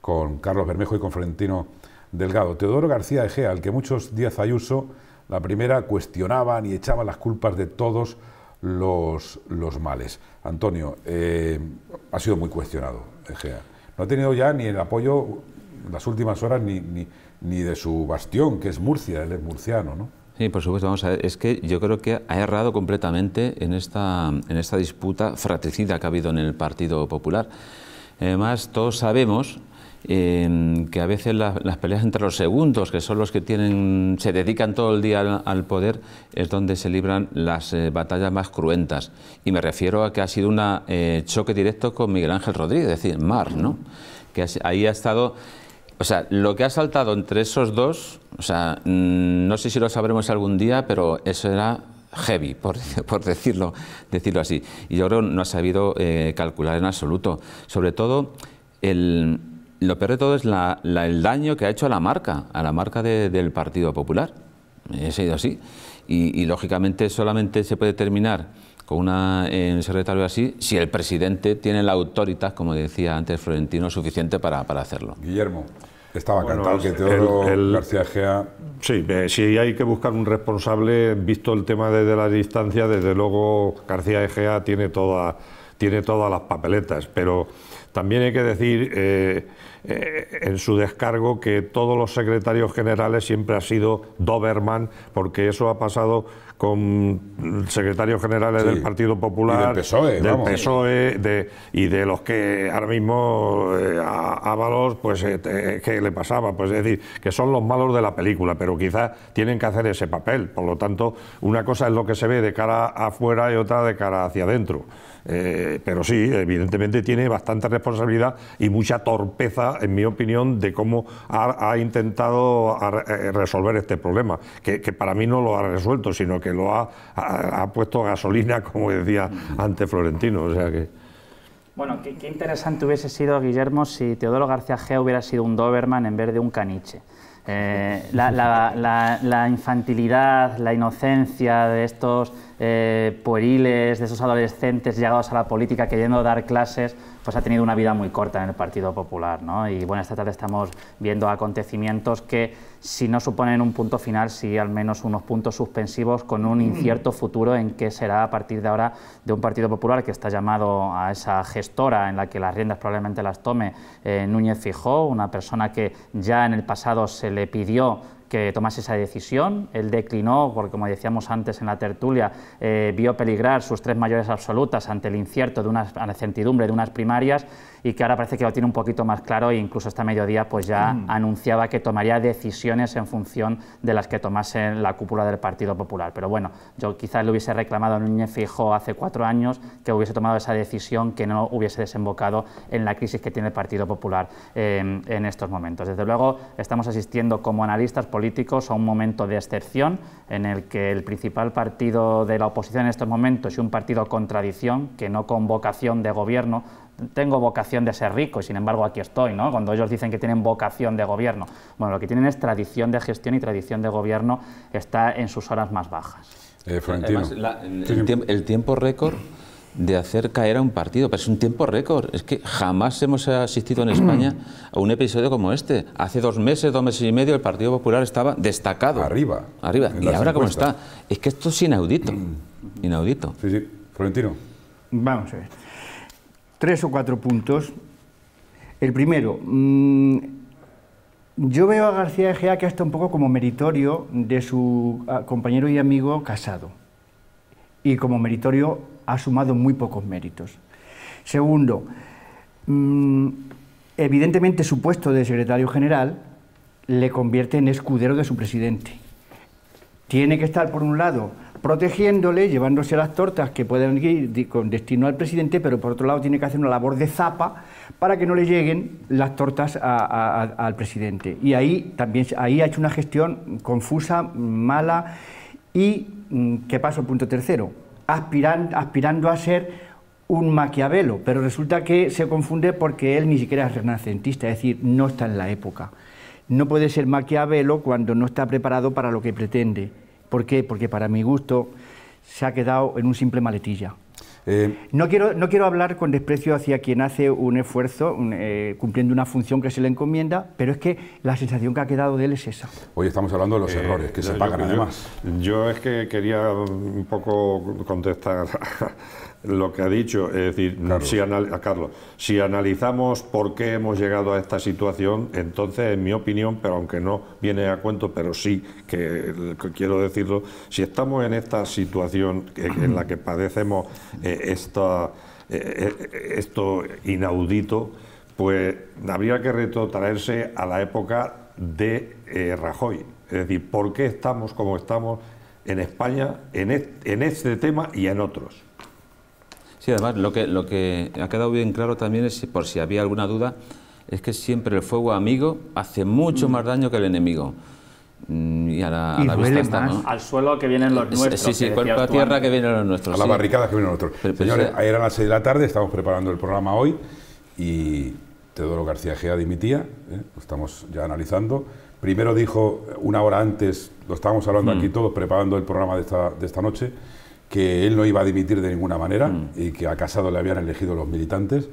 con Carlos Bermejo y con Florentino Delgado. Teodoro García Egea, al que muchos días Ayuso, la primera, cuestionaban y echaban las culpas de todos los, los males. Antonio, eh, ha sido muy cuestionado Egea. No ha tenido ya ni el apoyo las últimas horas ni, ni, ni de su bastión, que es Murcia, él es murciano, ¿no? Sí, por supuesto, vamos a ver. Es que yo creo que ha errado completamente en esta, en esta disputa fratricida que ha habido en el Partido Popular. Además, todos sabemos em, que a veces las peleas entre los segundos, que son los que tienen, se dedican todo el día al, poder, es donde se libran las eh, batallas más cruentas. Y me refiero a que ha sido un eh, choque directo con Miguel Ángel Rodríguez, es decir, Mar, ¿no? que ahí ha estado o sea, lo que ha saltado entre esos dos, o sea, mm, no sé si lo sabremos algún día, pero eso era heavy, (laughs) por, decirlo, decirlo así. Y yo creo que no ha sabido eh, calcular en absoluto. Sobre todo, lo peor de todo es el daño que ha hecho a la marca, a la marca del Partido Popular. Eh, así. Y, lógicamente solamente se puede terminar con una, eh, tal secretario así si el presidente tiene la autoridad, como decía antes Florentino, suficiente para, para hacerlo. Guillermo. Estaba cantando que Teodoro el, García Sí, eh, si hay que buscar un responsable, visto el tema desde la distancia, desde luego García Egea tiene, tiene todas las papeletas, pero también hay que decir eh, eh, en su descargo que todos los secretarios generales siempre ha sido Doberman, porque eso ha pasado con secretarios generales del Partido Popular, e, del PSOE, del PSOE de, y de los que ahora mismo eh, a Ábalos, pues que le pasaba, pues es decir, que son los malos de la película, pero quizás tienen que hacer ese papel. Por lo tanto, una cosa es lo que se ve de cara afuera y otra de cara hacia adentro. Eh, pero sí, evidentemente tiene bastante responsabilidad y mucha torpeza, en mi opinión, de cómo ha, intentado eh, resolver este problema, que, para mí no lo ha resuelto, sino que lo ha, ha, ha puesto gasolina, (laughs) como decía ante Florentino. O sea Bueno, qué, interesante hubiese sido, Guillermo, si Teodoro García G hubiera sido un Doberman en vez de un caniche. Eh, la, la infantilidad, la inocencia de estos eh, pueriles, de esos adolescentes llegados a la política queriendo dar clases, pues ha tenido una vida muy corta en el Partido Popular. ¿no? Y bueno, esta tarde estamos viendo acontecimientos que, si no suponen un punto final, sí al menos unos puntos suspensivos con un mm. incierto futuro en que será a partir de ahora de un Partido Popular que está llamado a esa gestora en la que las riendas probablemente las tome eh, Núñez Fijó, una persona que ya en el pasado se le pidió que tomase esa decisión. Él declinó porque, como decíamos antes en la tertulia, eh, vio peligrar sus tres mayores absolutas ante el incierto de una incertidumbre de unas primarias y que ahora parece que lo tiene un poquito más claro e incluso hasta este mediodía pues ya mm. anunciaba que tomaría decisiones en función de las que tomase la cúpula del Partido Popular. Pero bueno, yo quizás le hubiese reclamado a Núñez Fijo hace cuatro años que hubiese tomado esa decisión que no hubiese desembocado en la crisis que tiene el Partido Popular em, en estos momentos. Desde luego estamos asistiendo como analistas políticos a un momento de excepción en el que el principal partido de la oposición en estos momentos y un partido con tradición, que no con vocación de gobierno, tengo vocación de ser rico y sin embargo aquí estoy, ¿no? Cuando ellos dicen que tienen vocación de gobierno. Bueno, lo que tienen es tradición de gestión y tradición de gobierno está en sus horas más bajas. Eh, el, tiempo récord de hacer caer a un partido, pero es un tiempo récord. Es que jamás hemos asistido en (clears throat) España a un episodio como este. Hace dos meses, dos meses y medio, el Partido Popular estaba destacado. Arriba. Arriba. ¿Y ahora cómo está? Es que esto es inaudito. Mm. Inaudito. Sí, sí. Florentino. Vamos a ver tres o cuatro puntos. El primero, mm, yo veo a García Ejea que está un poco como meritorio de su ah, compañero y amigo Casado. Y como meritorio ha sumado muy pocos méritos. Segundo, mm, evidentemente su puesto de secretario general le convierte en escudero de su presidente. Tiene que estar, por un lado, protegiéndole, llevándose las tortas que pueden ir con destino al presidente, pero por otro lado tiene que hacer una labor de zapa para que no le lleguen las tortas al presidente. Y ahí también ahí ha hecho una gestión confusa, mala y, mm, ¿qué pasa? Punto tercero, aspirando a ser un maquiavelo, pero resulta que se confunde porque él ni siquiera es renacentista, es decir, no está en la época. No puede ser maquiavelo cuando no está preparado para lo que pretende. ¿Por qué? Porque para mi gusto se ha quedado en un simple maletilla. Eh, no, quiero, no quiero hablar con desprecio hacia quien hace un esfuerzo eh, cumpliendo una función que se le encomienda, pero es que la sensación que ha quedado de él es esa. Hoy estamos hablando de los eh, errores que se pagan además. yo, es que quería un poco contestar (laughs) lo que ha dicho, es decir, Carlos. Si, Carlos, si analizamos por qué hemos llegado a esta situación, entonces, en mi opinión, pero aunque no viene a cuento, pero sí que, quiero decirlo, si estamos en esta situación en, la que padecemos eh, eh, eh, esto inaudito, pues habría que retrotraerse a la época de Rajoy. Es decir, ¿por qué estamos como estamos en España en este tema y en otros? además, lo que, lo que ha quedado bien claro también es, por si había alguna duda, es que siempre el fuego amigo hace mucho mm. más daño que el enemigo. Mm, y a la, Al suelo que vienen los eh, nuestros. Sí, sí, cuerpo a tierra que vienen los nuestros. A las la que vienen los nuestros. Pues, Señores, eh, ayer eran las 6 de la tarde, estamos preparando el programa hoy y Teodoro García Gea dimitía, ¿eh? lo estamos ya analizando. Primero dijo una hora antes, lo estábamos hablando mm. aquí todos, preparando el programa de esta, de esta noche que él no iba a dimitir de ninguna manera mm. y que a Casado le habían elegido los militantes.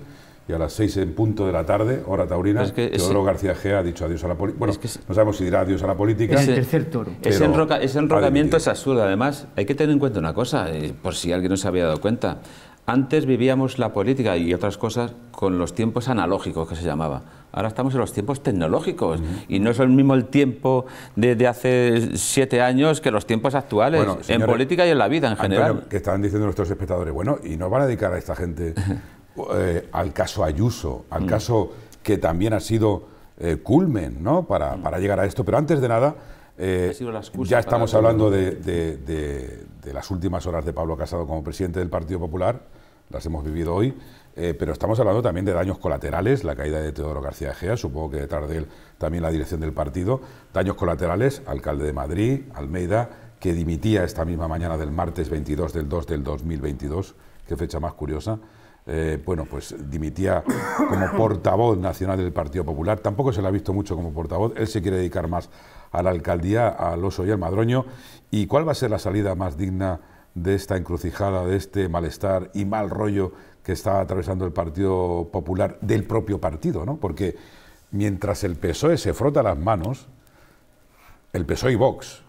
Y a las seis en punto de la tarde, hora taurina, que Teodoro García Gea ha dicho adiós a la política. Bueno, no sabemos si dirá adiós a la política. Es el tercer toro. Ese, enrocamiento es absurdo. Además, hay que tener en cuenta una cosa, eh, por si alguien no se había dado cuenta. Antes vivíamos la política y otras cosas con los tiempos analógicos que se llamaba. Ahora estamos en los tiempos tecnológicos y no es el mismo el tiempo de, hace siete años que los tiempos actuales en política y en la vida en general. que estaban diciendo nuestros espectadores, bueno, y nos van a dedicar a esta gente (laughs) eh, al caso Ayuso, al mm. caso que también ha sido eh, culmen ¿no? para, mm. para llegar a esto. Pero antes de nada, eh, ya estamos hablando de, de, las últimas horas de Pablo Casado como presidente del Partido Popular las hemos vivido hoy, eh, pero estamos hablando también de daños colaterales, la caída de Teodoro García Egea, supongo que detrás de él también la dirección del partido, daños colaterales, alcalde de Madrid, Almeida, que dimitía esta misma mañana del martes 22 del 2 del 2022, qué fecha más curiosa, eh, bueno, pues dimitía como (coughs) portavoz nacional del Partido Popular. Tampoco se le ha visto mucho como portavoz. Él se quiere dedicar más a la alcaldía, al oso y al madroño. ¿Y cuál va a ser la salida más digna de esta encrucijada, de este malestar y mal rollo que está atravesando el Partido Popular del propio partido, ¿no? Porque mientras el PSOE se frota las manos, el PSOE y Vox,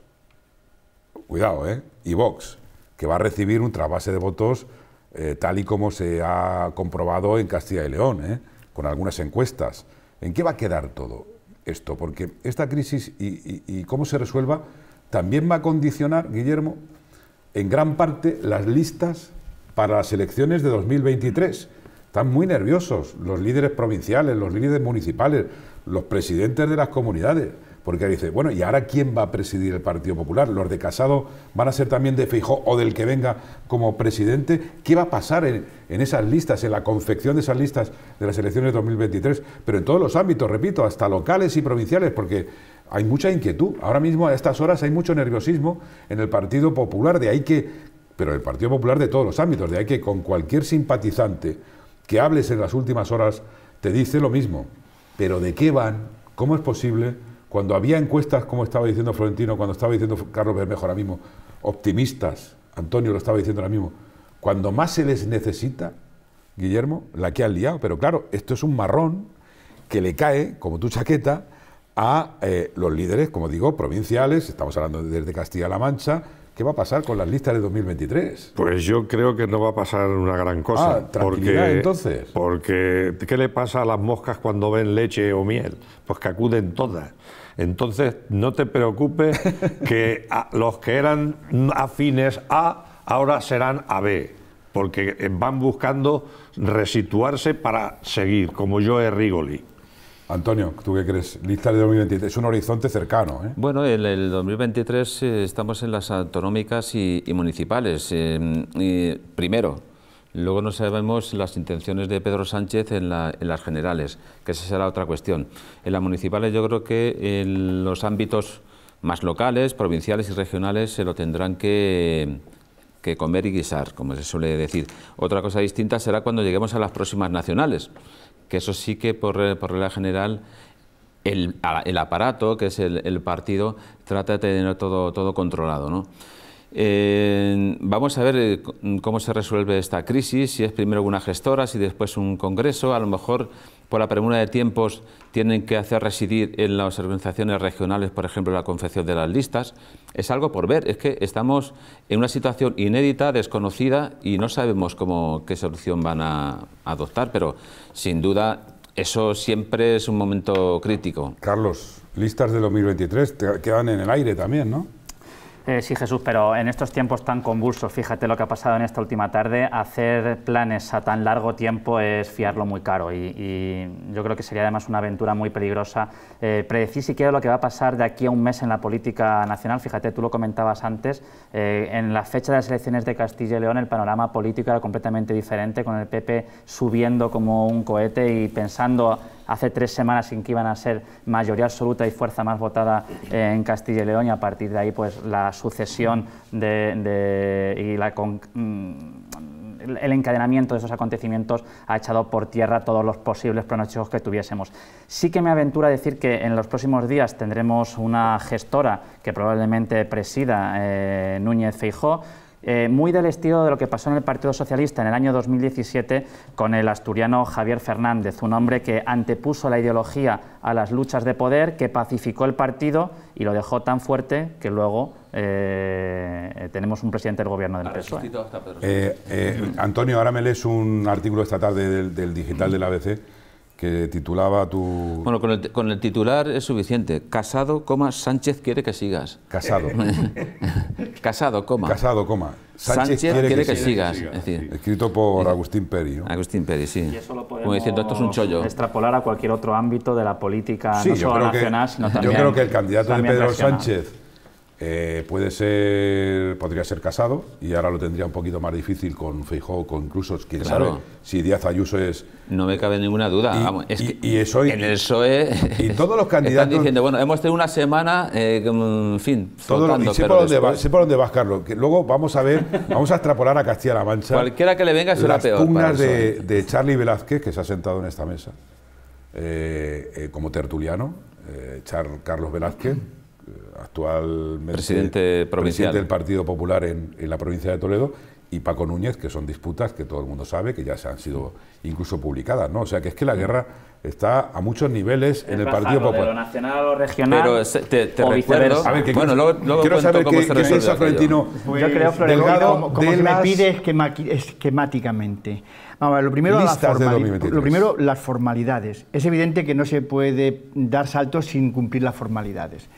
cuidado, ¿eh? Y Vox, que va a recibir un trasvase de votos eh, tal y como se ha comprobado en Castilla y León, ¿eh? con algunas encuestas. ¿En qué va a quedar todo esto? Porque esta crisis y, y cómo se resuelva también va a condicionar, Guillermo, en gran parte las listas para las elecciones de 2023. Están muy nerviosos los líderes provinciales, los líderes municipales, los presidentes de las comunidades. Porque dice, bueno, ¿y ahora quién va a presidir el Partido Popular? ¿Los de Casado van a ser también de fijo o del que venga como presidente? ¿Qué va a pasar en, en, esas listas, en la confección de esas listas de las elecciones de 2023? Pero en todos los ámbitos, repito, hasta locales y provinciales, porque hay mucha inquietud. Ahora mismo, a estas horas, hay mucho nerviosismo en el Partido Popular, de ahí que, pero el Partido Popular de todos los ámbitos, de ahí que con cualquier simpatizante que hables en las últimas horas te dice lo mismo. Pero ¿de qué van? ¿Cómo es posible? Cuando había encuestas, como estaba diciendo Florentino, cuando estaba diciendo Carlos Bermejo ahora mismo, optimistas, Antonio lo estaba diciendo ahora mismo, cuando más se les necesita, Guillermo, la que han liado. Pero claro, esto es un marrón que le cae como tu chaqueta a eh, los líderes, como digo, provinciales, estamos hablando desde Castilla-La Mancha, ¿Qué va a pasar con las listas de 2023? Pues yo creo que no va a pasar una gran cosa. Ah, porque, entonces. Porque, ¿qué le pasa a las moscas cuando ven leche o miel? Pues que acuden todas. Entonces, no te preocupes (laughs) que los que eran afines A ahora serán a B, porque van buscando resituarse para seguir, como yo eh, Rigoli. Antonio, ¿tú qué crees? Lista de 2023 es un horizonte cercano. ¿eh? Bueno, en el 2023 eh, estamos en las autonómicas y, municipales. Eh, primero, luego no sabemos las intenciones de Pedro Sánchez en, las generales, que esa será otra cuestión. En las municipales yo creo que en los ámbitos más locales, provinciales y regionales se lo tendrán que que comer y guisar, como se suele decir. Otra cosa distinta será cuando lleguemos a las próximas nacionales que eso sí que por, por regla general el, aparato, que es el, partido, trata de tener todo, todo controlado. ¿no? vamos a ver eh, cómo se resuelve esta crisis, si es primero una gestora, si después un congreso, a lo mejor por la premura de tiempos tienen que hacer residir en las organizaciones regionales, por ejemplo, la confección de las listas. Es algo por ver, es que estamos en una situación inédita, desconocida y no sabemos cómo, qué solución van a adoptar, pero sin duda eso siempre es un momento crítico. Carlos, listas de 2023 quedan en el aire también, ¿no? Eh, sí, Jesús, pero en estos tiempos tan convulsos, fíjate lo que ha pasado en esta última tarde, hacer planes a tan largo tiempo es fiarlo muy caro y, yo creo que sería además una aventura muy peligrosa. Eh, predecir siquiera lo que va a pasar de aquí a un mes en la política nacional, fíjate, tú lo comentabas antes, eh, en la fecha de las elecciones de Castilla y León el panorama político era completamente diferente, con el PP subiendo como un cohete y pensando hace tres semanas sin que iban a ser mayoría absoluta y fuerza más votada eh, en Castilla y León y a partir de ahí pues la sucesión y la... Mm, el encadenamiento de esos acontecimientos ha echado por tierra todos los posibles pronósticos que tuviésemos. Sí que me aventura a decir que en los próximos días tendremos una gestora que probablemente presida eh, Núñez Feijó eh, muy del estilo de lo que pasó en el Partido Socialista en el año 2017 con el asturiano Javier Fernández, un hombre que antepuso la ideología a las luchas de poder, que pacificó el partido y lo dejó tan fuerte que luego eh, tenemos un presidente del gobierno del PSOE. Eh, Antonio, ahora me lees un artículo esta tarde del, Digital digital la ABC que titulaba tu... Bueno, con el, con el titular es suficiente. Casado, coma, Sánchez quiere que sigas. Casado. (laughs) Casado, coma. Casado, coma. Sánchez, quiere, que, sigas. escrito por Agustín Peri. Agustín Peri, sí. Y Como diciendo, esto es un chollo. extrapolar a cualquier otro ámbito de la política, no solo nacional, Yo creo que el candidato de Pedro Sánchez eh, puede ser, podría ser casado y ahora lo tendría un poquito más difícil con Feijóo, con incluso, quién sabe, si Díaz Ayuso es... No me cabe ninguna duda, y, Vamos, es eso en el PSOE... Y (laughs) todos los candidatos... Están diciendo, bueno, hemos tenido una semana, eh, mm, en fin, todos, sé, por dónde vas, Carlos, que luego vamos a ver, (laughs) vamos a extrapolar a Castilla-La Mancha... Cualquiera que le venga será las peor. de, de Charlie Velázquez, que se ha sentado en esta mesa, eh, como tertuliano, Char Carlos Velázquez... Eh, actual presidente provincial del Partido Popular en, la provincia de Toledo, y Paco Núñez, que son disputas que todo el mundo sabe, que ya se han sido incluso publicadas, ¿no? O sea, que es que la guerra está a muchos niveles en el Partido Popular. lo nacional o regional. Pero te, te bueno, luego, quiero saber pues Florentino, como, me pide esquemáticamente. lo primero, las lo primero, las formalidades. Es evidente que no se puede dar saltos sin cumplir las formalidades.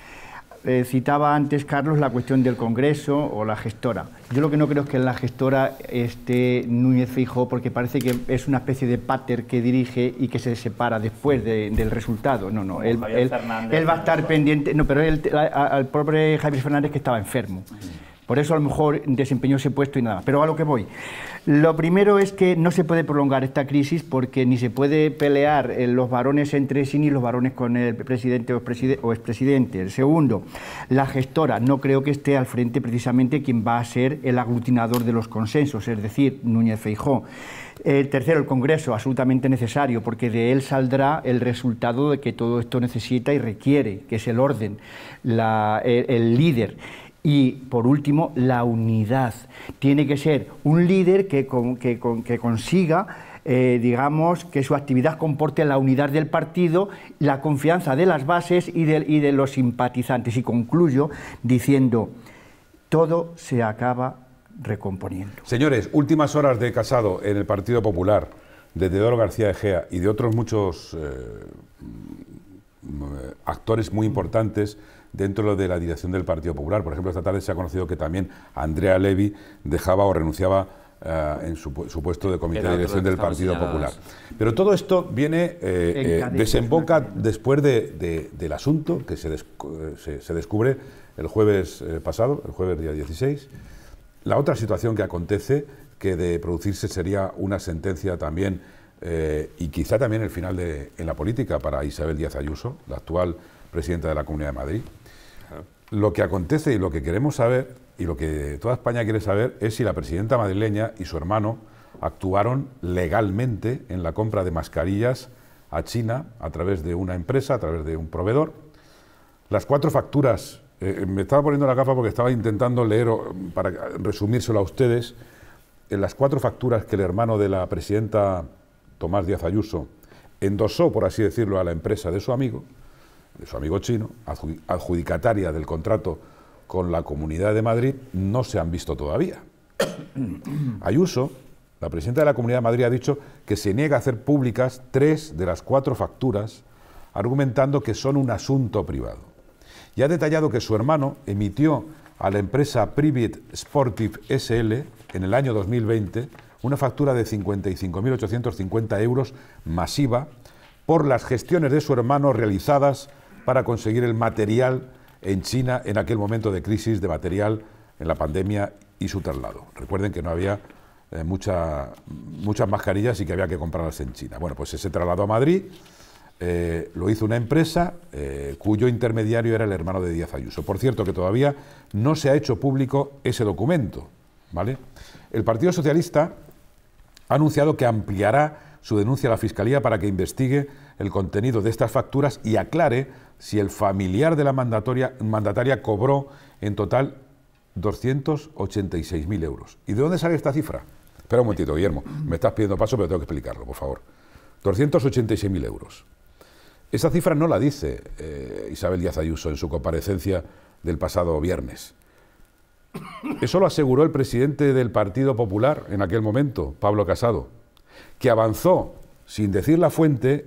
Eh, citaba antes, Carlos, la cuestión del Congreso o la gestora. Yo lo que no creo es que la gestora esté Núñez Fijo, porque parece que es una especie de pater que dirige y que se separa después del resultado. No, no, él, él, va a estar pendiente, no, pero él, al pobre Javier Fernández que estaba enfermo. Por eso a lo mejor desempeñó ese puesto y nada Pero a lo que voy. Lo primero es que no se puede prolongar esta crisis porque ni se puede pelear eh, los varones entre sí ni los varones con el presidente o, expresidente. El segundo, la gestora. No creo que esté al frente precisamente quien va a ser el aglutinador de los consensos, es decir, Núñez Feijó. El tercero, el Congreso, absolutamente necesario, porque de él saldrá el resultado de que todo esto necesita y requiere, que es el orden, el líder. Y por último, la unidad. Tiene que ser un líder que, consiga, eh, digamos, que su actividad comporte la unidad del partido, la confianza de las bases y de, los simpatizantes. Y concluyo diciendo, todo se acaba recomponiendo. Señores, últimas horas de casado en el Partido Popular, de Teodoro García Ejea y de otros muchos eh, mm, actores muy importantes dentro de la dirección del Partido Popular. Por ejemplo, esta tarde se ha conocido que también Andrea Levy dejaba o renunciaba eh, en su, puesto de comité de dirección del Partido Popular. Pero todo esto viene, eh, eh, desemboca después del asunto que se, descubre el jueves pasado, el jueves día 16. La otra situación que acontece, que de producirse sería una sentencia también, y quizá también el final en la política para Isabel Díaz Ayuso, la actual presidenta de la Comunidad de Madrid, lo que acontece y lo que queremos saber, y lo que toda España quiere saber, es si la presidenta madrileña y su hermano actuaron legalmente en la compra de mascarillas a China a través de una empresa, a través de un proveedor. Las cuatro facturas, eh, me estaba poniendo la gafa porque estaba intentando leer para resumírselo a ustedes, en eh, las cuatro facturas que el hermano de la presidenta Tomás Díaz Ayuso endosó, por así decirlo, a la empresa de su amigo, de su amigo chino, adjudicataria del contrato con la Comunidad de Madrid, no se han visto todavía. (coughs) Ayuso, la presidenta de la Comunidad de Madrid, ha dicho que se niega a hacer públicas tres de las cuatro facturas, argumentando que son un asunto privado. Y ha detallado que su hermano emitió a la empresa Privit Sportive SL en el año 2020 una factura de 55.850 euros masiva por las gestiones de su hermano realizadas para conseguir el material en China en aquel momento de crisis de material en la pandemia y su traslado. Recuerden que no había eh, muchas mascarillas y que había que comprarlas en China. Bueno, pues ese traslado a Madrid eh, lo hizo una empresa eh, cuyo intermediario era el hermano de Díaz Ayuso. Por cierto, que todavía no se ha hecho público ese documento. ¿vale? El Partido Socialista ha anunciado que ampliará su denuncia a la Fiscalía para que investigue el contenido de estas facturas y aclare si el familiar de la mandatoria, mandataria cobró en total 286.000 euros. ¿Y de dónde sale esta cifra? Espera un momentito, Guillermo. Me estás pidiendo paso, pero tengo que explicarlo, por favor. 286.000 euros. Esa cifra no la dice eh, Isabel Díaz Ayuso en su comparecencia del pasado viernes. Eso lo aseguró el presidente del Partido Popular en aquel momento, Pablo Casado que avanzó sin decir la fuente,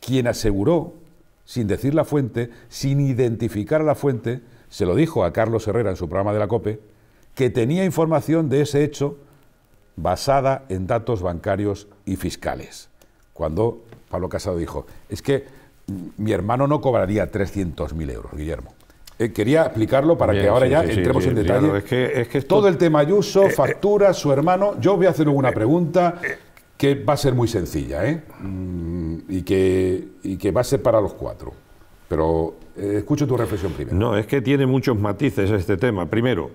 quien aseguró, sin decir la fuente, sin identificar a la fuente, se lo dijo a Carlos Herrera en su programa de la COPE, que tenía información de ese hecho basada en datos bancarios y fiscales. Cuando Pablo Casado dijo, es que mm, mi hermano no cobraría 300.000 euros, Guillermo. Eh, quería explicarlo para que ahora ya entremos en detalle. es que, Todo el tema Ayuso, eh, eh, factura, su hermano. Yo voy a hacer una pregunta que va a ser muy sencilla, mm, Y que, y que va a ser para los cuatro. Pero escucho tu reflexión primero. No, es que tiene muchos matices este tema. Primero,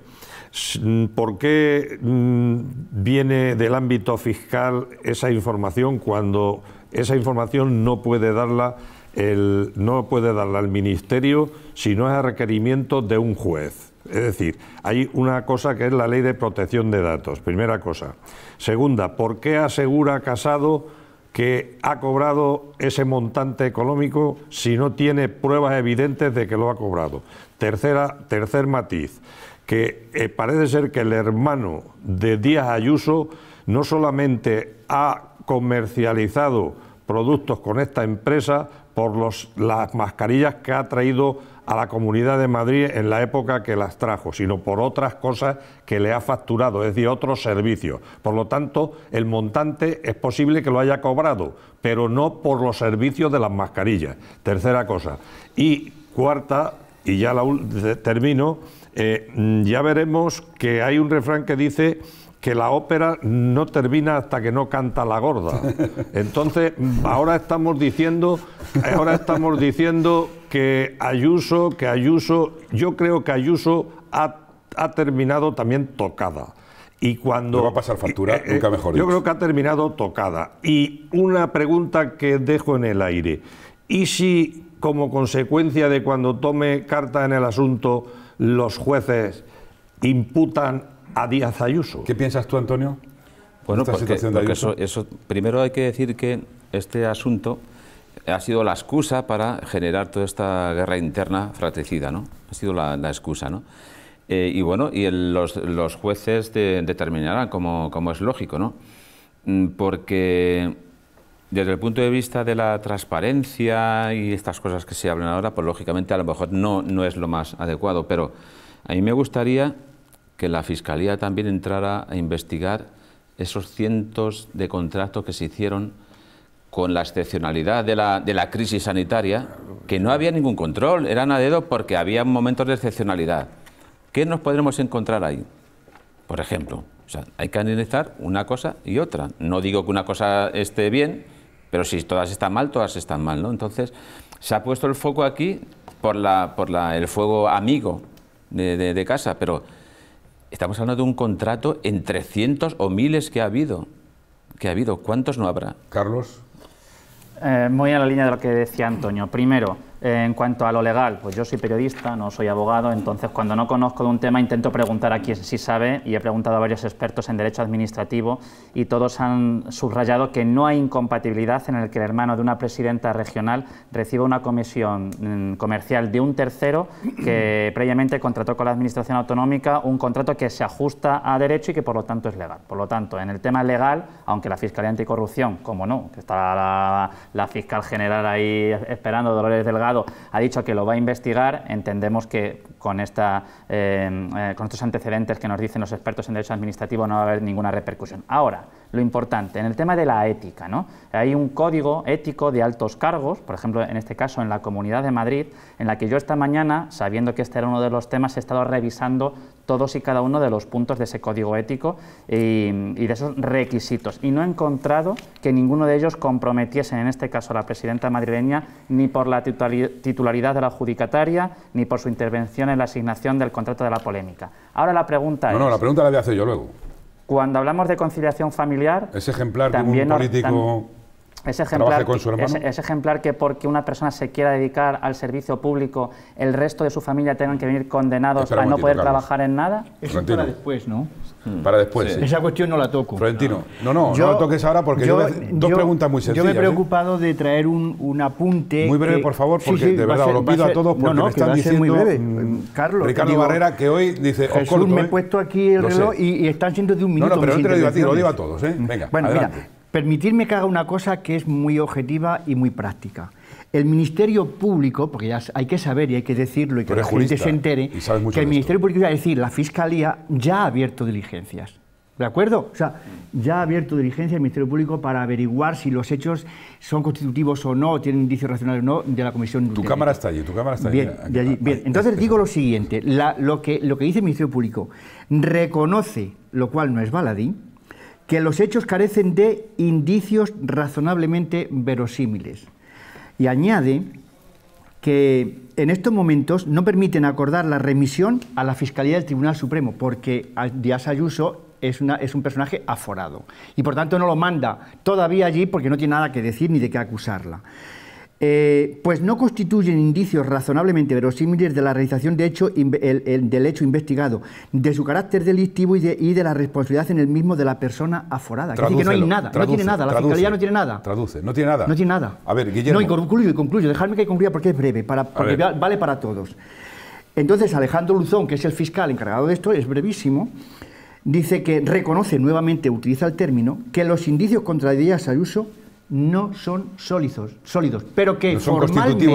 mm, ¿por qué mm, viene del ámbito fiscal esa información cuando esa información no puede darla no puede darla al ministerio si no es a requerimiento de un juez. Es decir, hay una cosa que es la ley de protección de datos, primera cosa. Segunda, ¿por qué asegura Casado que ha cobrado ese montante económico si no tiene pruebas evidentes de que lo ha cobrado? Tercera, tercer matiz, que eh, parece ser que el hermano de Díaz Ayuso no solamente ha comercializado productos con esta empresa, por las mascarillas que ha traído a la Comunidad de Madrid en la época que las trajo, sino por otras cosas que le ha facturado, es decir, otros servicios. Por lo tanto, el montante es posible que lo haya cobrado, pero no por los servicios de las mascarillas. Tercera cosa. Y cuarta, y ya la termino, eh, ya veremos que hay un refrán que dice que la ópera no termina hasta que no canta la gorda. (laughs) Entonces, ahora estamos diciendo, ahora estamos diciendo que Ayuso, que Ayuso, yo creo que Ayuso ha, terminado también tocada. Y cuando. No va a pasar factura, eh, eh, nunca mejor. Yo creo que ha terminado tocada. Y una pregunta que dejo en el aire. ¿Y si, como consecuencia de cuando tome carta en el asunto, los jueces imputan a Díaz Ayuso. ¿Qué piensas tú, Antonio? Bueno, pues porque, eso, primero hay que decir que este asunto ha sido la excusa para generar toda esta guerra interna fratricida, ¿no? Ha sido la, excusa, ¿no? Eh, y bueno, y los, jueces determinarán, como, es lógico, ¿no? Mm, porque desde el punto de vista de la transparencia y estas cosas que se hablan ahora, pues lógicamente a lo mejor no, no es lo más adecuado, pero a mí me gustaría que la Fiscalía también entrara a investigar esos cientos de contratos que se hicieron con la excepcionalidad de la, de la crisis sanitaria, que no había ningún control, eran a dedo porque había momentos de excepcionalidad. ¿Qué nos podremos encontrar ahí? Por ejemplo, hay que analizar una cosa y otra. No digo que una cosa esté bien, pero si todas están mal, todas están mal, ¿no? Entonces, se ha puesto el foco aquí por, la, por la, el fuego amigo de, de casa, pero Estamos hablando de un contrato en 300 o miles que ha habido. Que ha habido. ¿Cuántos no habrá? Carlos. Eh, voy muy a la línea de lo que decía Antonio. Primero, en cuanto a lo legal, pues yo soy periodista, no soy abogado, entonces cuando no conozco de un tema intento preguntar a quien sí sabe y he preguntado a varios expertos en derecho administrativo y todos han subrayado que no hay incompatibilidad en el que el hermano de una presidenta regional reciba una comisión mm, comercial de un tercero que (clears throat) previamente contrató con la administración autonómica un contrato que se ajusta a derecho y que por lo tanto es legal. Por lo tanto, en el tema legal, aunque la Fiscalía Anticorrupción, como no, que está la, fiscal general ahí esperando Dolores Delgado, ha dicho que lo va a investigar, entendemos que con, esta, eh, eh, con estos antecedentes que nos dicen los expertos en derecho administrativo no va a haber ninguna repercusión. Ahora, lo importante, en el tema de la ética, ¿no? Hay un código ético de altos cargos, por ejemplo, en este caso en la Comunidad de Madrid, en la que yo esta mañana, sabiendo que este era uno de los temas, he estado revisando todos y cada uno de los puntos de ese código ético y, de esos requisitos. Y no he encontrado que ninguno de ellos comprometiese, en este caso, a la presidenta madrileña, ni por la titularidad de la adjudicataria, ni por su intervención en la asignación del contrato de la polémica. Ahora la pregunta es... No, la pregunta la voy a hacer yo luego. Cuando hablamos de conciliación familiar... Es ejemplar también un político... ¿Es ejemplar, ejemplar que porque una persona se quiera dedicar al servicio público, el resto de su familia tengan que venir condenados a no poder trabajar en nada. Eso es para después, ¿no? Mm. Para después. Esa cuestión no la toco. Florentino, no, no, no la toques ahora porque yo, dos preguntas muy sencillas. Yo me he ¿eh? preocupado de traer un, un, apunte. Muy breve, por favor, porque de verdad lo pido a, a todos porque no, no, me están diciendo. Muy breve. Mm, Carlos, Ricardo Barrera, que hoy dice. Jesús, me he ¿eh?". puesto aquí el reloj y, están siendo de un minuto. No, no, pero no te lo digo a ti, lo digo a todos. ¿eh? Mm. Venga, bueno, mira, Permitirme que haga una cosa que es muy objetiva y muy práctica. El Ministerio Público, porque ya hay que saber y hay que decirlo y que la gente se entere, que el Ministerio Público, es decir, la Fiscalía ya ha abierto diligencias. ¿De acuerdo? O sea, ya ha abierto diligencias el Ministerio Público para averiguar si los hechos son constitutivos o no, tienen indicios racionales o no de la comisión. Tu cámara está allí, tu cámara está allí. Bien, ah, ah, entonces digo lo siguiente, lo, que, lo que dice el Ministerio Público reconoce, lo cual no es baladín, que los hechos carecen de indicios razonablemente verosímiles. Y añade que en estos momentos no permiten acordar la remisión a la Fiscalía del Tribunal Supremo, porque Díaz Ayuso es, es un personaje aforado y por tanto no lo manda todavía allí porque no tiene nada que decir ni de qué acusarla. Eh, pues no constituyen indicios razonablemente verosímiles de la realización de hecho, del hecho investigado, de su carácter delictivo y de, la responsabilidad en el mismo de la persona aforada. que no hay nada, no tiene nada, la Fiscalía no tiene nada. Traduce, no tiene nada. No tiene nada. A ver, Guillermo. No, y concluyo, y concluyo, dejadme que concluya porque es breve, para, porque vale para todos. Entonces, Alejandro Luzón, que es el fiscal encargado de esto, es brevísimo, dice que reconoce nuevamente, utiliza el término, que los indicios contra Díaz Ayuso no son sólidos, sólidos pero, que formalmente,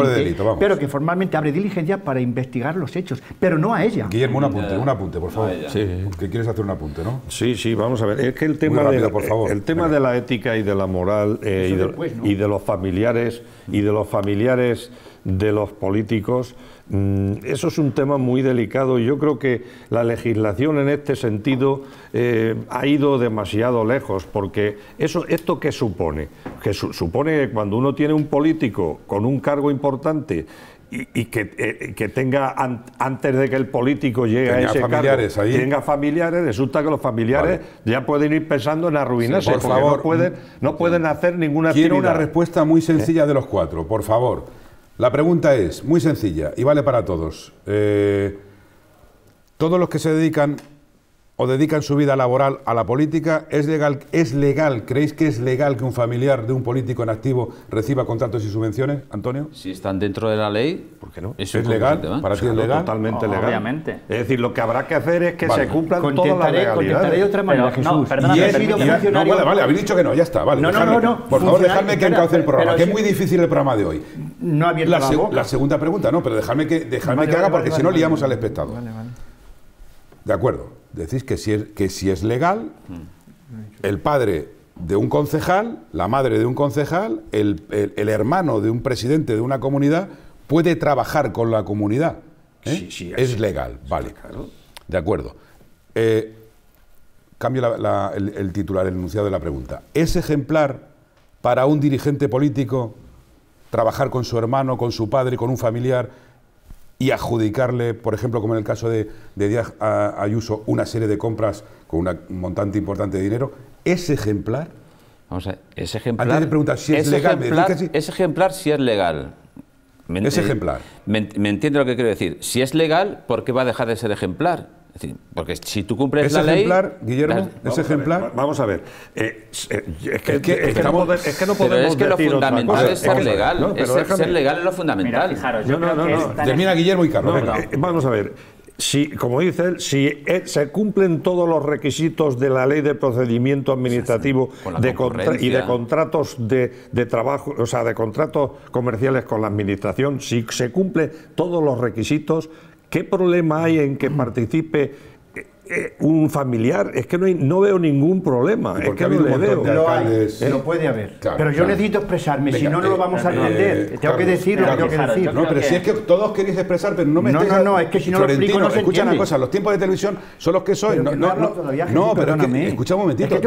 pero que formalmente abre diligencia para investigar los hechos, pero no a ella. Guillermo, un apunte, un apunte, por favor. sí. Que quieres hacer un apunte, ¿no? Sí, sí, vamos a ver. Es que el tema, de, El tema de la ética y de la moral eh, y de los familiares y de los familiares de los políticos Mm, eso es un tema muy delicado. y Yo creo que la legislación en este sentido eh, ha ido demasiado lejos, porque eso, ¿esto qué supone? Que supone que cuando uno tiene un político con un cargo importante y, eh, que, tenga, antes de que el político llegue a ese familiares tenga familiares, resulta que los familiares ya pueden ir pensando en arruinarse, por favor. no pueden, no mm. pueden hacer ninguna Quiero una respuesta muy ¿Eh? sencilla de los cuatro, por favor. La pregunta es muy sencilla y vale para todos. Eh, todos los que se dedican o dedican su vida laboral a la política. ¿Es legal, ¿Es legal, creéis que es legal que un familiar de un político en activo reciba contratos y subvenciones, Antonio? Si están dentro de la ley, ¿por qué no? ¿Es, legal? ¿eh? ¿Para ti es legal? Totalmente legal. Obviamente. Es decir, lo que habrá que hacer es que se cumplan todas las legalidades. No, perdona, y es, no, vale, vale, habéis dicho que no, ya está. Vale, no, no, no, Por favor, dejadme que encauce el programa, que es muy difícil el programa de hoy. No ha abierto la, segunda pregunta, no, pero dejadme que, dejadme que haga porque si no liamos al espectador. Vale, vale. De acuerdo decís que si es, que si es legal, el padre de un concejal, la madre de un concejal, el, hermano de un presidente de una comunidad puede trabajar con la comunidad. ¿eh? Sí, sí, es legal, vale. De acuerdo. Eh, cambio el, el, titular, el enunciado de la pregunta. ¿Es ejemplar para un dirigente político trabajar con su hermano, con su padre, con un familiar y adjudicarle, por ejemplo, como en el caso de, Díaz Ayuso, una serie de compras con un montante importante de dinero, ¿es ejemplar... Vamos a ver, ¿es ejemplar... Antes de preguntar si es legal... Ejemplar, si... ejemplar si es legal. Me, ejemplar. Me, me entiende lo que quiero decir. Si es legal, ¿por qué va a dejar de ser ejemplar? Porque si tú cumples ¿Es ejemplar, Guillermo, es ejemplar... vamos a ver. Eh, eh, es, que, no podemos, es que pero es que lo fundamental es ser legal. No, pero es ser, legal es lo fundamental. fijaros, yo no, Termina Guillermo y Carlos. Eh, vamos a ver. Si, como dice él, si se cumplen todos los requisitos de la ley de procedimiento administrativo de y de contratos de, trabajo, o sea, de contratos comerciales con la administración, si se cumplen todos los requisitos, ¿Qué problema hay en que participe eh, un familiar, es que no, no veo ningún problema, es que ha no le veo. Lo hay, eh, puede haber. pero yo necesito expresarme, si no, no lo eh, vamos a entender. tengo que decirlo, tengo que decir. No, pero si es que todos queréis expresar, pero no me No, no, no, es que si no lo explico no se escucha una cosa, los tiempos de televisión son los que soy. no, no, no, pero escucha un momentito. Si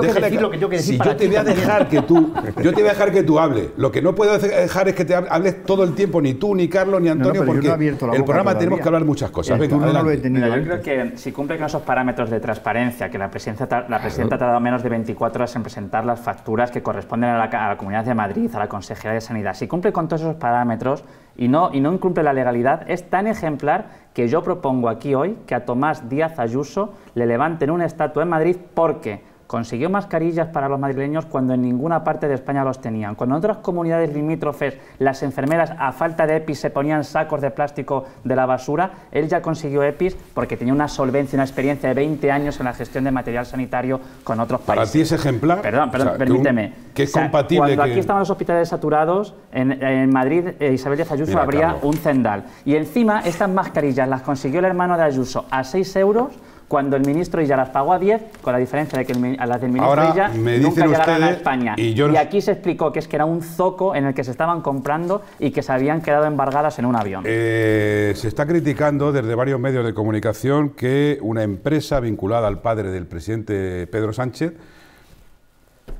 yo te voy a dejar que tú, yo te voy a dejar que tú hables. Lo que no puedo dejar es que te hables todo el tiempo, ni tú, ni Carlos, ni Antonio, porque el programa tenemos que hablar muchas cosas. yo creo que si cumple con esos parámetros de transparencia, que la, la presidenta ha tardado menos de 24 horas en presentar las facturas que corresponden a la, Comunidad de Madrid, a la Consejería de Sanidad. Si cumple con todos esos parámetros y no, y no incumple la legalidad, es tan ejemplar que yo propongo aquí hoy que a Tomás Díaz Ayuso le levanten una estatua en Madrid porque consiguió mascarillas para los madrileños cuando en ninguna parte de España los tenían. Cuando en otras comunidades limítrofes las enfermeras a falta de EPIs se ponían sacos de plástico de la basura, él ya consiguió EPIs porque tenía una solvencia, una experiencia de 20 años en la gestión de material sanitario con otros países. Para ti es ejemplar. Perdón, perdón, permíteme. Cuando aquí estaban los hospitales saturados, en, Madrid eh, Isabel Díaz Ayuso habría un cendal. Y encima estas mascarillas las consiguió el hermano de Ayuso a 6 euros cuando el ministro ya las pagó a 10, con la diferencia de que a las del ministro nunca llegaron a España. Y, aquí se explicó que es que era un zoco en el que se estaban comprando y que se habían quedado embargadas en un avión. Eh, se está criticando desde varios medios de comunicación que una empresa vinculada al padre del presidente Pedro Sánchez,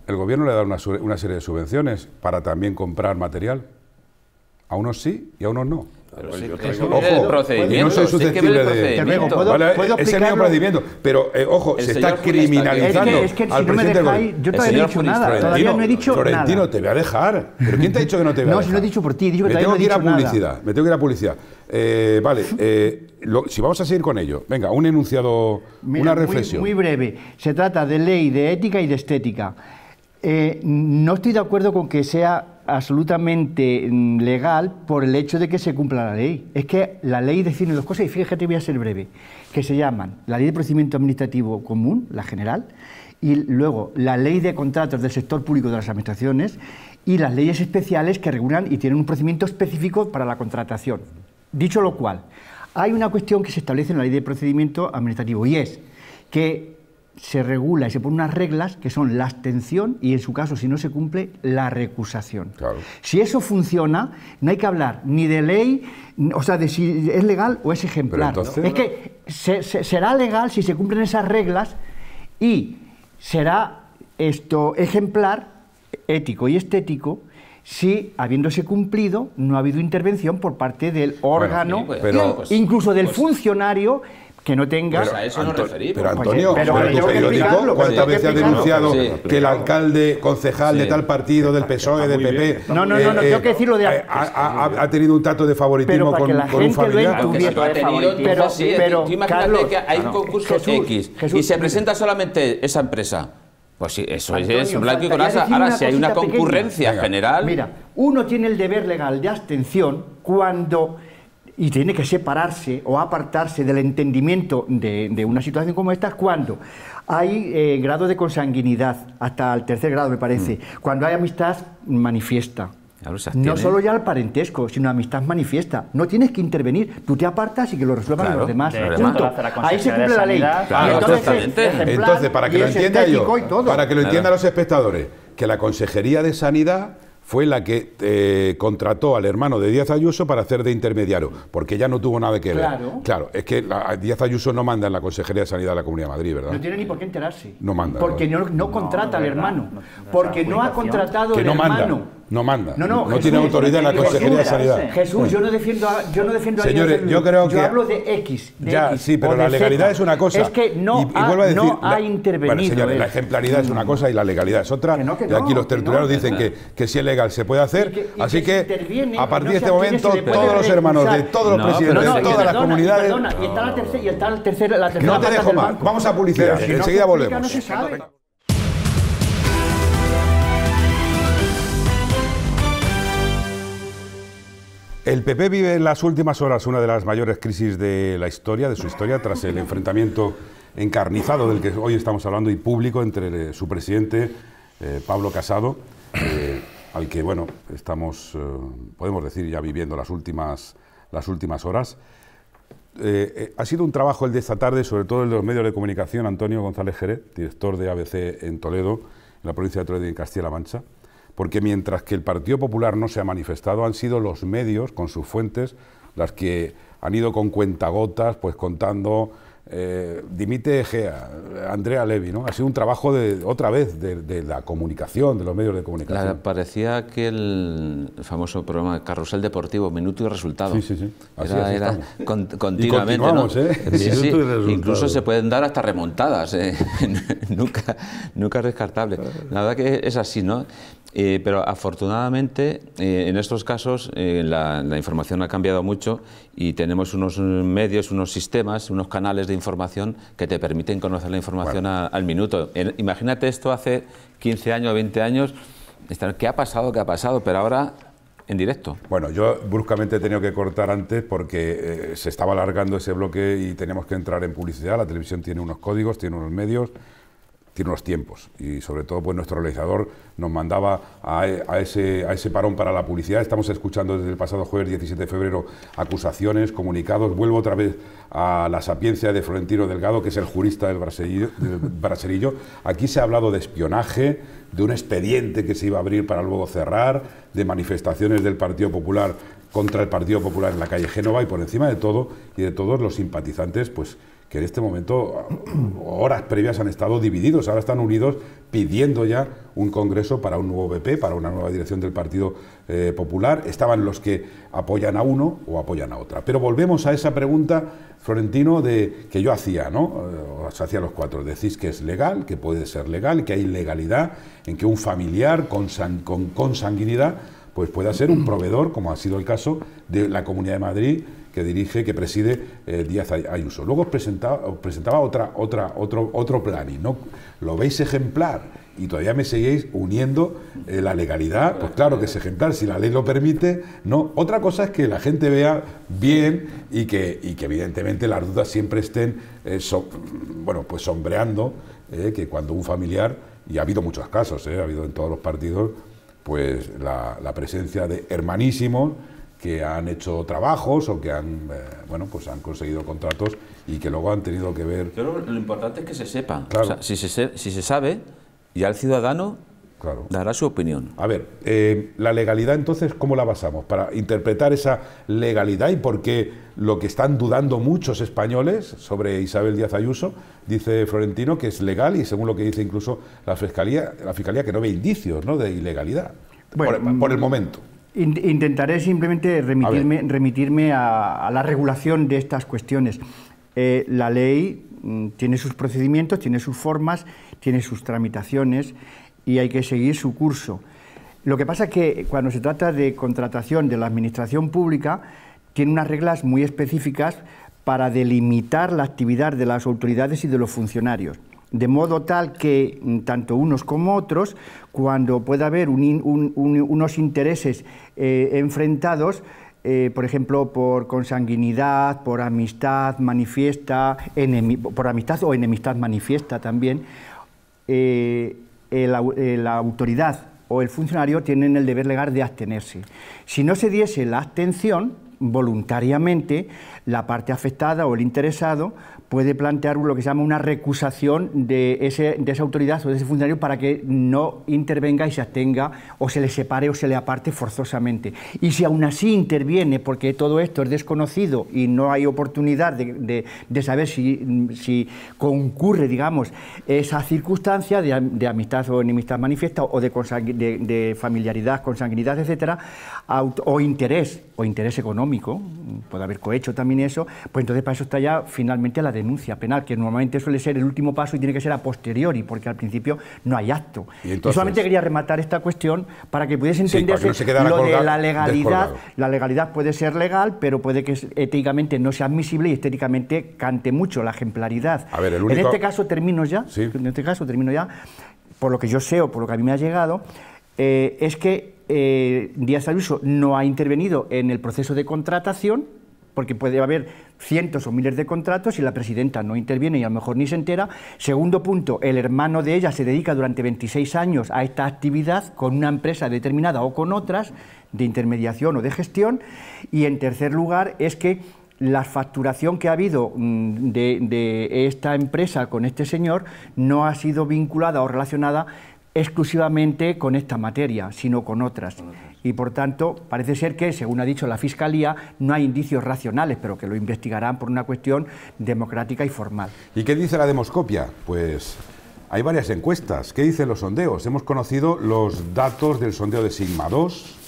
el gobierno le da una, una serie de subvenciones para también comprar material. A unos sí y a unos no ojo, y no soy susceptible de... ¿puedo es el procedimiento, pero eh, ojo, se está criminalizando es que, si no me dejáis, Yo todavía no he dicho nada, todavía no he dicho Florentino, te voy a dejar. ¿Pero quién te ha dicho que no te voy No, si lo he dicho por ti, que me tengo que ir a publicidad, nada. me tengo que ir a publicidad. Eh, vale, eh, si vamos a seguir con ello, venga, un enunciado, una reflexión. Muy, breve, se trata de ley de ética y de estética. Eh, no estoy de acuerdo con que sea absolutamente mm, legal por el hecho de que se cumpla la ley. Es que la ley define dos cosas, y fíjate, voy a ser breve, que se llaman la Ley de Procedimiento Administrativo Común, la general, y luego la Ley de Contratos del Sector Público de las Administraciones y las leyes especiales que regulan y tienen un procedimiento específico para la contratación. Dicho lo cual, hay una cuestión que se establece en la Ley de Procedimiento Administrativo y es que se regula y se pone unas reglas que son la abstención y, en su caso, si no se cumple, la recusación. Si eso funciona, no hay que hablar ni de ley, o sea, de si es legal o es ejemplar. es que será legal si se cumplen esas reglas y será esto ejemplar, ético y estético, si, habiéndose cumplido, no ha habido intervención por parte del órgano, pues, pero, incluso del pues funcionario que no tengas. Pero a eso no Pero Antonio, ¿cuántas veces ha denunciado que el alcalde, concejal de tal partido, del PSOE, ah, e, del PP. No, no, no, eh, tengo que decirlo de. Eh, ha, ha, tenido un trato de favoritismo con, un familiar. Lo ha pero, imagínate que hay un concurso X y se presenta solamente esa empresa. Pues sí, eso es blanco y Ahora, si hay una concurrencia general. Mira, uno tiene el deber legal de abstención cuando y tiene que separarse o apartarse del entendimiento de, una situación como esta cuando hay eh, grado de consanguinidad, hasta el tercer grado me parece, mm. cuando hay amistad manifiesta. no solo ya el parentesco, sino amistad manifiesta. No tienes que intervenir, tú te apartas y que lo resuelvan los demás. Ahí se cumple la ley. entonces, para que lo entienda yo, para que lo entiendan los espectadores, que la Consejería de Sanidad fue la que eh, contrató al hermano de Díaz Ayuso para hacer de intermediario, porque ella no tuvo nada que ver. Claro. es que la, Díaz Ayuso no manda en la Consejería de Sanidad de la Comunidad de Madrid, ¿verdad? No tiene ni por qué enterarse. No manda. Porque no, contrata al hermano. porque no ha contratado al hermano. No manda. No, no, no tiene autoridad en la Consejería de Sanidad. Jesús, yo no defiendo a, yo no defiendo Señores, yo creo que. Yo hablo de X. ya, sí, pero la legalidad es una cosa. Es que no, ha, no ha intervenido. Bueno, señores, la ejemplaridad es una mm. cosa y la legalidad es otra. y aquí los tertulianos dicen que, que, si es legal se puede hacer. así que, a partir de este momento, todos los hermanos de todos los presidentes de todas las comunidades. la tercera. No te dejo más. Vamos a publicidad. Enseguida volvemos. El PP vive en las últimas horas una de las mayores crisis de la historia, de su historia, tras el enfrentamiento encarnizado del que hoy estamos hablando y público entre eh, su presidente, eh, Pablo Casado, eh, al que, bueno, estamos, podemos decir, ya viviendo las últimas, las últimas horas. ha sido un trabajo el de esta tarde, sobre todo el de los medios de comunicación, Antonio González Jerez, director de ABC en Toledo, en la provincia de Toledo y en Castilla-La Mancha porque mientras que el Partido Popular no se ha manifestado, han sido los medios, con sus fuentes, las que han ido con cuentagotas, pues contando, eh, dimite Egea, Andrea Levy, ¿no? Ha sido un trabajo de, otra vez, de, la comunicación, de los medios de comunicación. parecía que el famoso programa Carrusel Deportivo, Minuto y Resultado. Sí, sí, sí. era, era continuamente, ¿eh? incluso se pueden dar hasta remontadas, ¿eh? (laughs) nunca, nunca es descartable. La verdad que es así, ¿no? Eh, pero afortunadamente eh, en estos casos eh, la, información ha cambiado mucho y tenemos unos medios, unos sistemas, unos canales de información que te permiten conocer la información al minuto. imagínate esto hace 15 años, 20 años, ¿qué ha pasado? ¿Qué ha pasado? Pero ahora en directo. Bueno, yo bruscamente he tenido que cortar antes porque se estaba alargando ese bloque y tenemos que entrar en publicidad. La televisión tiene unos códigos, tiene unos medios tiene unos tiempos y sobre todo pues nuestro realizador nos mandaba e, a, ese, a, ese, parón para la publicidad. Estamos escuchando desde el pasado jueves 17 de febrero acusaciones, comunicados. Vuelvo otra vez a la sapiencia de Florentino Delgado, que es el jurista del braserillo. Aquí se ha hablado de espionaje, de un expediente que se iba a abrir para luego cerrar, de manifestaciones del Partido Popular contra el Partido Popular en la calle Génova y por encima de todo y de todos los simpatizantes pues que en este momento, horas previas, han estado divididos. Ahora están unidos pidiendo ya un congreso para un nuevo BP, para una nueva dirección del Partido eh, Popular. Estaban los que apoyan a uno o apoyan a otra. Pero volvemos a esa pregunta, Florentino, de que yo hacía, ¿no? Eh, os hacía los cuatro. Decís que es legal, que puede ser legal, que hay legalidad en que un familiar con, con consanguinidad pues pueda ser un proveedor, como ha sido el caso de la Comunidad de Madrid que dirige, que preside el eh, Díaz Ayuso. Luego os presentaba, presentaba otra, otra, otro, otro plan y no lo veis ejemplar y todavía me seguís uniendo eh, la legalidad, pues claro que es ejemplar, si la ley lo permite, no. Otra cosa es que la gente vea bien y que, y que evidentemente las dudas siempre estén eh, bueno, pues sombreando que cuando un familiar, y ha habido muchos casos, ha habido en todos los partidos, pues la, la presencia de hermanísimos que han hecho trabajos o que han, eh, bueno, pues han conseguido contratos y que luego han tenido que ver... Pero lo importante es que se sepa. si, se, si se sabe, ya el ciudadano dará su opinión. A ver, eh, la legalidad entonces, ¿cómo la basamos? Para interpretar esa legalidad y porque lo que están dudando muchos españoles sobre Isabel Díaz Ayuso, dice Florentino que es legal y según lo que dice incluso la Fiscalía, la fiscalía que no ve indicios ¿no? de ilegalidad, por el mm, momento intentaré simplemente remitirme, a, la regulación de estas cuestiones. Eh, la ley mm, tiene sus procedimientos, tiene sus formas, tiene sus tramitaciones y hay que seguir su curso. Lo que pasa es que cuando se trata de contratación de la administración pública, tiene unas reglas muy específicas para delimitar la actividad de las autoridades y de los funcionarios de modo tal que mm, tanto unos como otros, cuando pueda haber unos intereses eh, enfrentados, eh, por ejemplo, por consanguinidad, por amistad manifiesta, por amistad o enemistad manifiesta también, eh, la autoridad o el funcionario tienen el deber legal de abstenerse. Si no se diese la abstención, voluntariamente, la parte afectada o el interesado puede plantear lo que se llama una recusación de, de esa autoridad o de ese funcionario para que no intervenga y se abstenga o se le separe o se le aparte forzosamente. Y si aún así interviene, porque todo esto es desconocido y no hay oportunidad de, saber si, concurre, digamos, esa circunstancia de, amistad o enemistad manifiesta o de, de, familiaridad, consanguinidad, etc., o interés, o interés económico, puede haber cohecho también eso, pues entonces para eso está ya finalmente la denuncia denuncia penal, que normalmente suele ser el último paso y tiene que ser a posteriori, porque al principio no hay acto. Y, solamente quería rematar esta cuestión para que pudiese entender lo de la legalidad. La legalidad puede ser legal, pero puede que éticamente no sea admisible y estéticamente cante mucho la ejemplaridad. En este caso termino ya, en este caso termino ya, por lo que yo sé o por lo que a mí me ha llegado, eh, es que eh, Díaz Ayuso no ha intervenido en el proceso de contratación porque puede haber cientos o miles de contratos y la presidenta no interviene y a lo mejor ni se entera. Segundo punto, el hermano de ella se dedica durante 26 años a esta actividad con una empresa determinada o con otras de intermediación o de gestión. Y en tercer lugar es que la facturación que ha habido mm, de, de esta empresa con este señor no ha sido vinculada o relacionada exclusivamente con esta materia, sino con otras. Y por tanto, parece ser que, según ha dicho la Fiscalía, no hay indicios racionales, pero que lo investigarán por una cuestión democrática y formal. ¿Y qué dice la demoscopia? Pues hay varias encuestas. ¿Qué dicen los sondeos? Hemos conocido los datos del sondeo de Sigma 2,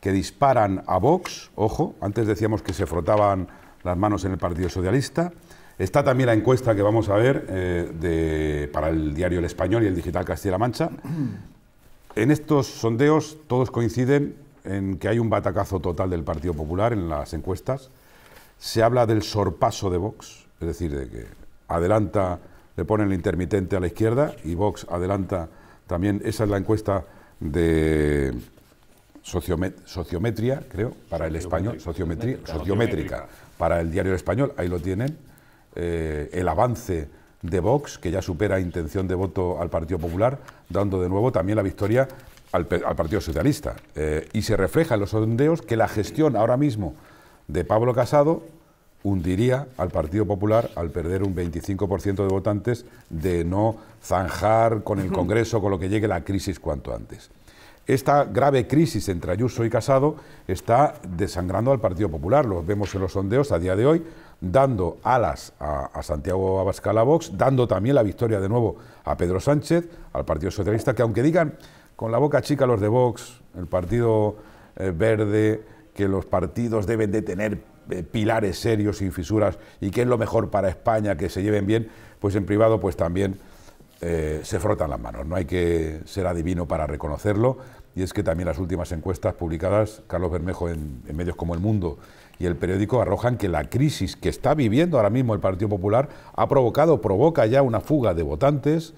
que disparan a Vox, ojo, antes decíamos que se frotaban las manos en el Partido Socialista. Está también la encuesta que vamos a ver eh, para el diario El Español y el digital Castilla-La Mancha. (clears throat) En estos sondeos todos coinciden en que hay un batacazo total del Partido Popular en las encuestas. Se habla del sorpaso de Vox, es decir, de que adelanta, le ponen el intermitente a la izquierda y Vox adelanta también, esa es la encuesta de sociometría, creo, para el español, sociometría, sociométrica, para el diario El Español, ahí lo tienen. Eh, el avance de Vox, que ya supera intención de voto al Partido Popular, dando de nuevo también la victoria al, Partido Socialista. Eh, y se refleja en los sondeos que la gestión ahora mismo de Pablo Casado hundiría al Partido Popular al perder un 25% de votantes de no zanjar con el Congreso, con lo que llegue la crisis cuanto antes. Esta grave crisis entre Ayuso y Casado está desangrando al Partido Popular, lo vemos en los sondeos a día de hoy, dando alas a, Santiago Abascal a Vox, dando también la victoria de nuevo a Pedro Sánchez, al Partido Socialista, que aunque digan con la boca chica los de Vox, el Partido eh, Verde, que los partidos deben de tener eh, pilares serios y fisuras y que es lo mejor para España, que se lleven bien, pues en privado pues también eh, se frotan las manos. No hay que ser adivino para reconocerlo. Y es que también las últimas encuestas publicadas, Carlos Bermejo en medios como El Mundo y el periódico arrojan que la crisis que está viviendo ahora mismo el Partido Popular ha provocado, provoca ya una fuga de votantes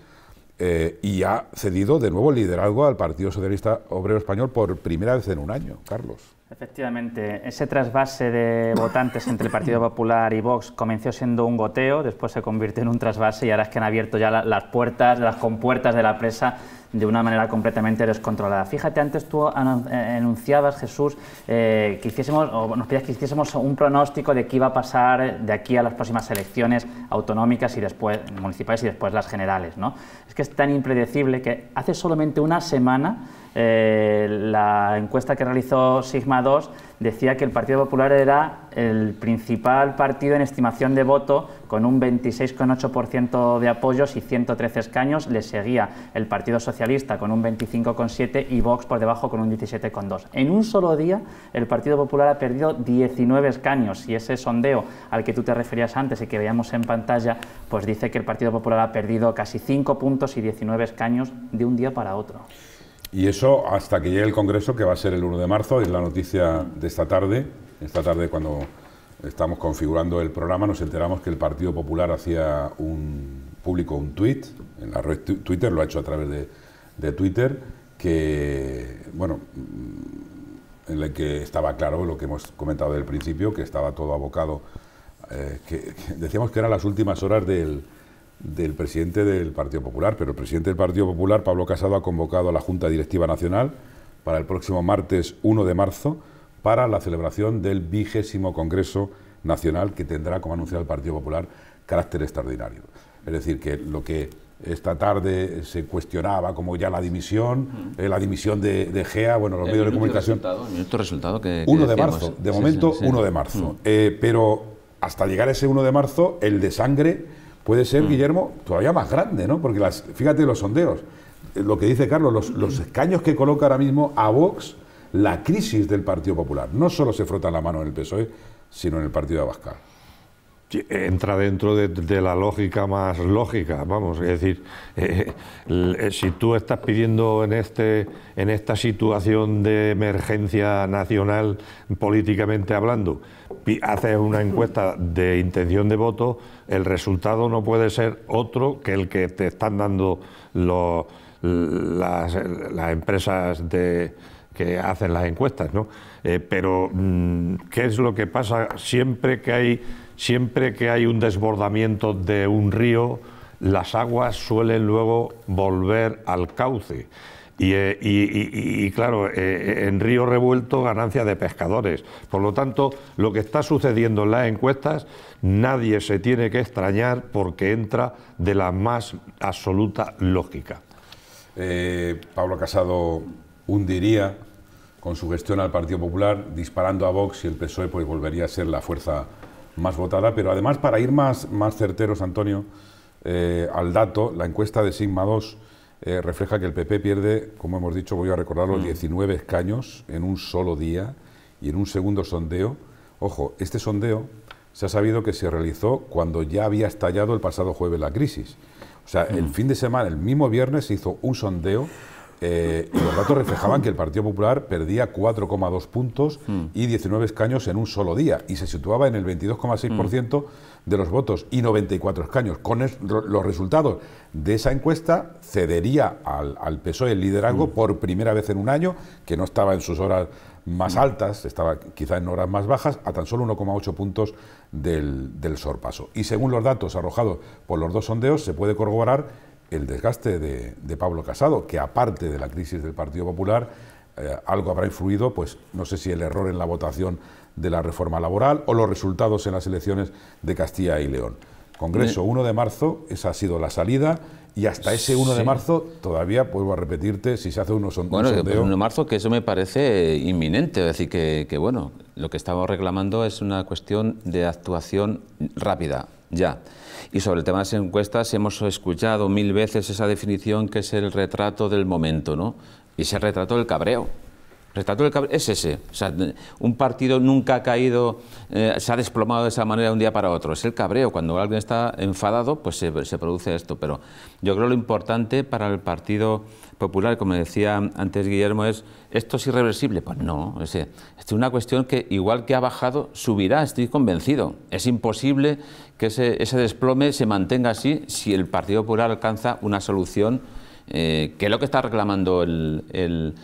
eh, y ha cedido de nuevo el liderazgo al Partido Socialista Obrero Español por primera vez en un año, Carlos. Efectivamente, ese trasvase de votantes entre el Partido Popular y Vox comenzó siendo un goteo, después se convirtió en un trasvase y ahora es que han abierto ya las puertas, las compuertas de la presa de una manera completamente descontrolada. Fíjate, antes tú anunciabas, eh, Jesús, eh, que hiciésemos, nos pedías que hiciésemos un pronóstico de qué iba a pasar de aquí a las próximas elecciones autonómicas y después municipales y después las generales. ¿no? Es que es tan impredecible que hace solamente una semana eh, la encuesta que realizó Sigma 2 decía que el Partido Popular era el principal partido en estimación de voto, con un 26,8% de apoyos y 113 escaños. Le seguía el Partido Socialista con un 25,7% y Vox por debajo con un 17,2%. En un solo día, el Partido Popular ha perdido 19 escaños y ese sondeo al que tú te referías antes y que veíamos en pantalla, pues dice que el Partido Popular ha perdido casi 5 puntos y 19 escaños de un día para otro. Y eso hasta que llegue el Congreso, que va a ser el 1 de marzo, es la noticia de esta tarde. Esta tarde, cuando estamos configurando el programa, nos enteramos que el Partido Popular hacía un público un tuit, en la red Twitter, lo ha hecho a través de, Twitter, que, bueno, mm, en el que estaba claro lo que hemos comentado del principio, que estaba todo abocado, eh, que decíamos que eran las últimas horas del, del presidente del Partido Popular, pero el presidente del Partido Popular, Pablo Casado, ha convocado a la Junta Directiva Nacional para el próximo martes 1 de marzo para la celebración del vigésimo Congreso Nacional que tendrá, como anunciado el Partido Popular, carácter extraordinario. Es decir, que lo que esta tarde se cuestionaba como ya la dimisión, eh, la dimisión de, GEA, bueno, los medios de comunicación... Resultado, el resultado que... 1 de marzo, de momento 1 de marzo. pero hasta llegar ese 1 de marzo, el de sangre puede ser, mm. Guillermo, todavía más grande, ¿no? Porque las, fíjate los sondeos, eh, lo que dice Carlos, los, los, mm. escaños que coloca ahora mismo a Vox la crisis del Partido Popular. No solo se frota la mano en el PSOE, sino en el Partido de Abascal entra dentro de, la lógica más lógica, vamos, es decir, eh, eh, si tú estás pidiendo en, este, en esta situación de emergencia nacional, políticamente hablando, haces una encuesta de intención de voto, el resultado no puede ser otro que el que te están dando las, empresas de, que hacen las encuestas, ¿no? Eh, pero, mm, ¿qué es lo que pasa siempre que hay siempre que hay un desbordamiento de un río, las aguas suelen luego volver al cauce. Y, eh, claro, eh, eh, en río revuelto ganancia de pescadores. Por lo tanto, lo que está sucediendo en las encuestas, nadie se tiene que extrañar porque entra de la más absoluta lógica. Pablo Casado hundiría con su gestión al Partido Popular, disparando a Vox y el PSOE pues volvería a ser la fuerza más votada, pero además para ir más, más certeros, Antonio, eh, al dato, la encuesta de Sigma 2 eh, refleja que el PP pierde, como hemos dicho, voy a recordarlo, los 19 mm. escaños en un solo día y en un segundo sondeo. Ojo, este sondeo se ha sabido que se realizó cuando ya había estallado el pasado jueves la crisis. O sea, el mm. fin de semana, el mismo viernes, se hizo un sondeo eh, y los datos reflejaban que el Partido Popular perdía 4,2 puntos mm. y 19 escaños en un solo día y se situaba en el 22,6% mm. de los votos y 94 escaños. Con los resultados de esa encuesta cedería al, PSOE el liderazgo mm. por primera vez en un año, que no estaba en sus horas más altas, estaba quizá en horas más bajas, a tan solo 1,8 puntos del sorpaso. Y según los datos arrojados por los dos sondeos, se puede corroborar el desgaste de, Pablo Casado, que aparte de la crisis del Partido Popular, eh, algo habrá influido, pues no sé si el error en la votación de la reforma laboral o los resultados en las elecciones de Castilla y León. Congreso 1 de marzo, esa ha sido la salida. Y hasta ese 1 de marzo, todavía vuelvo a repetirte, si se hace uno son, bueno, un 1 de marzo, que eso me parece inminente. Es decir, que, que bueno, lo que estamos reclamando es una cuestión de actuación rápida, ya. Y sobre el tema de las encuestas hemos escuchado mil veces esa definición que es el retrato del momento, ¿no? Y ese retrato del cabreo. Retrato del cabreo es ese. O sea, un partido nunca ha caído, eh, se ha desplomado de esa manera de un día para otro. Es el cabreo. Cuando alguien está enfadado, pues se, produce esto. Pero yo creo lo importante para el Partido Popular, como decía antes Guillermo, es esto es irreversible. Pues no, es una cuestión que igual que ha bajado, subirá, estoy convencido. Es imposible que ese, desplome se mantenga así si el Partido Popular alcanza una solución eh, que es lo que está reclamando el,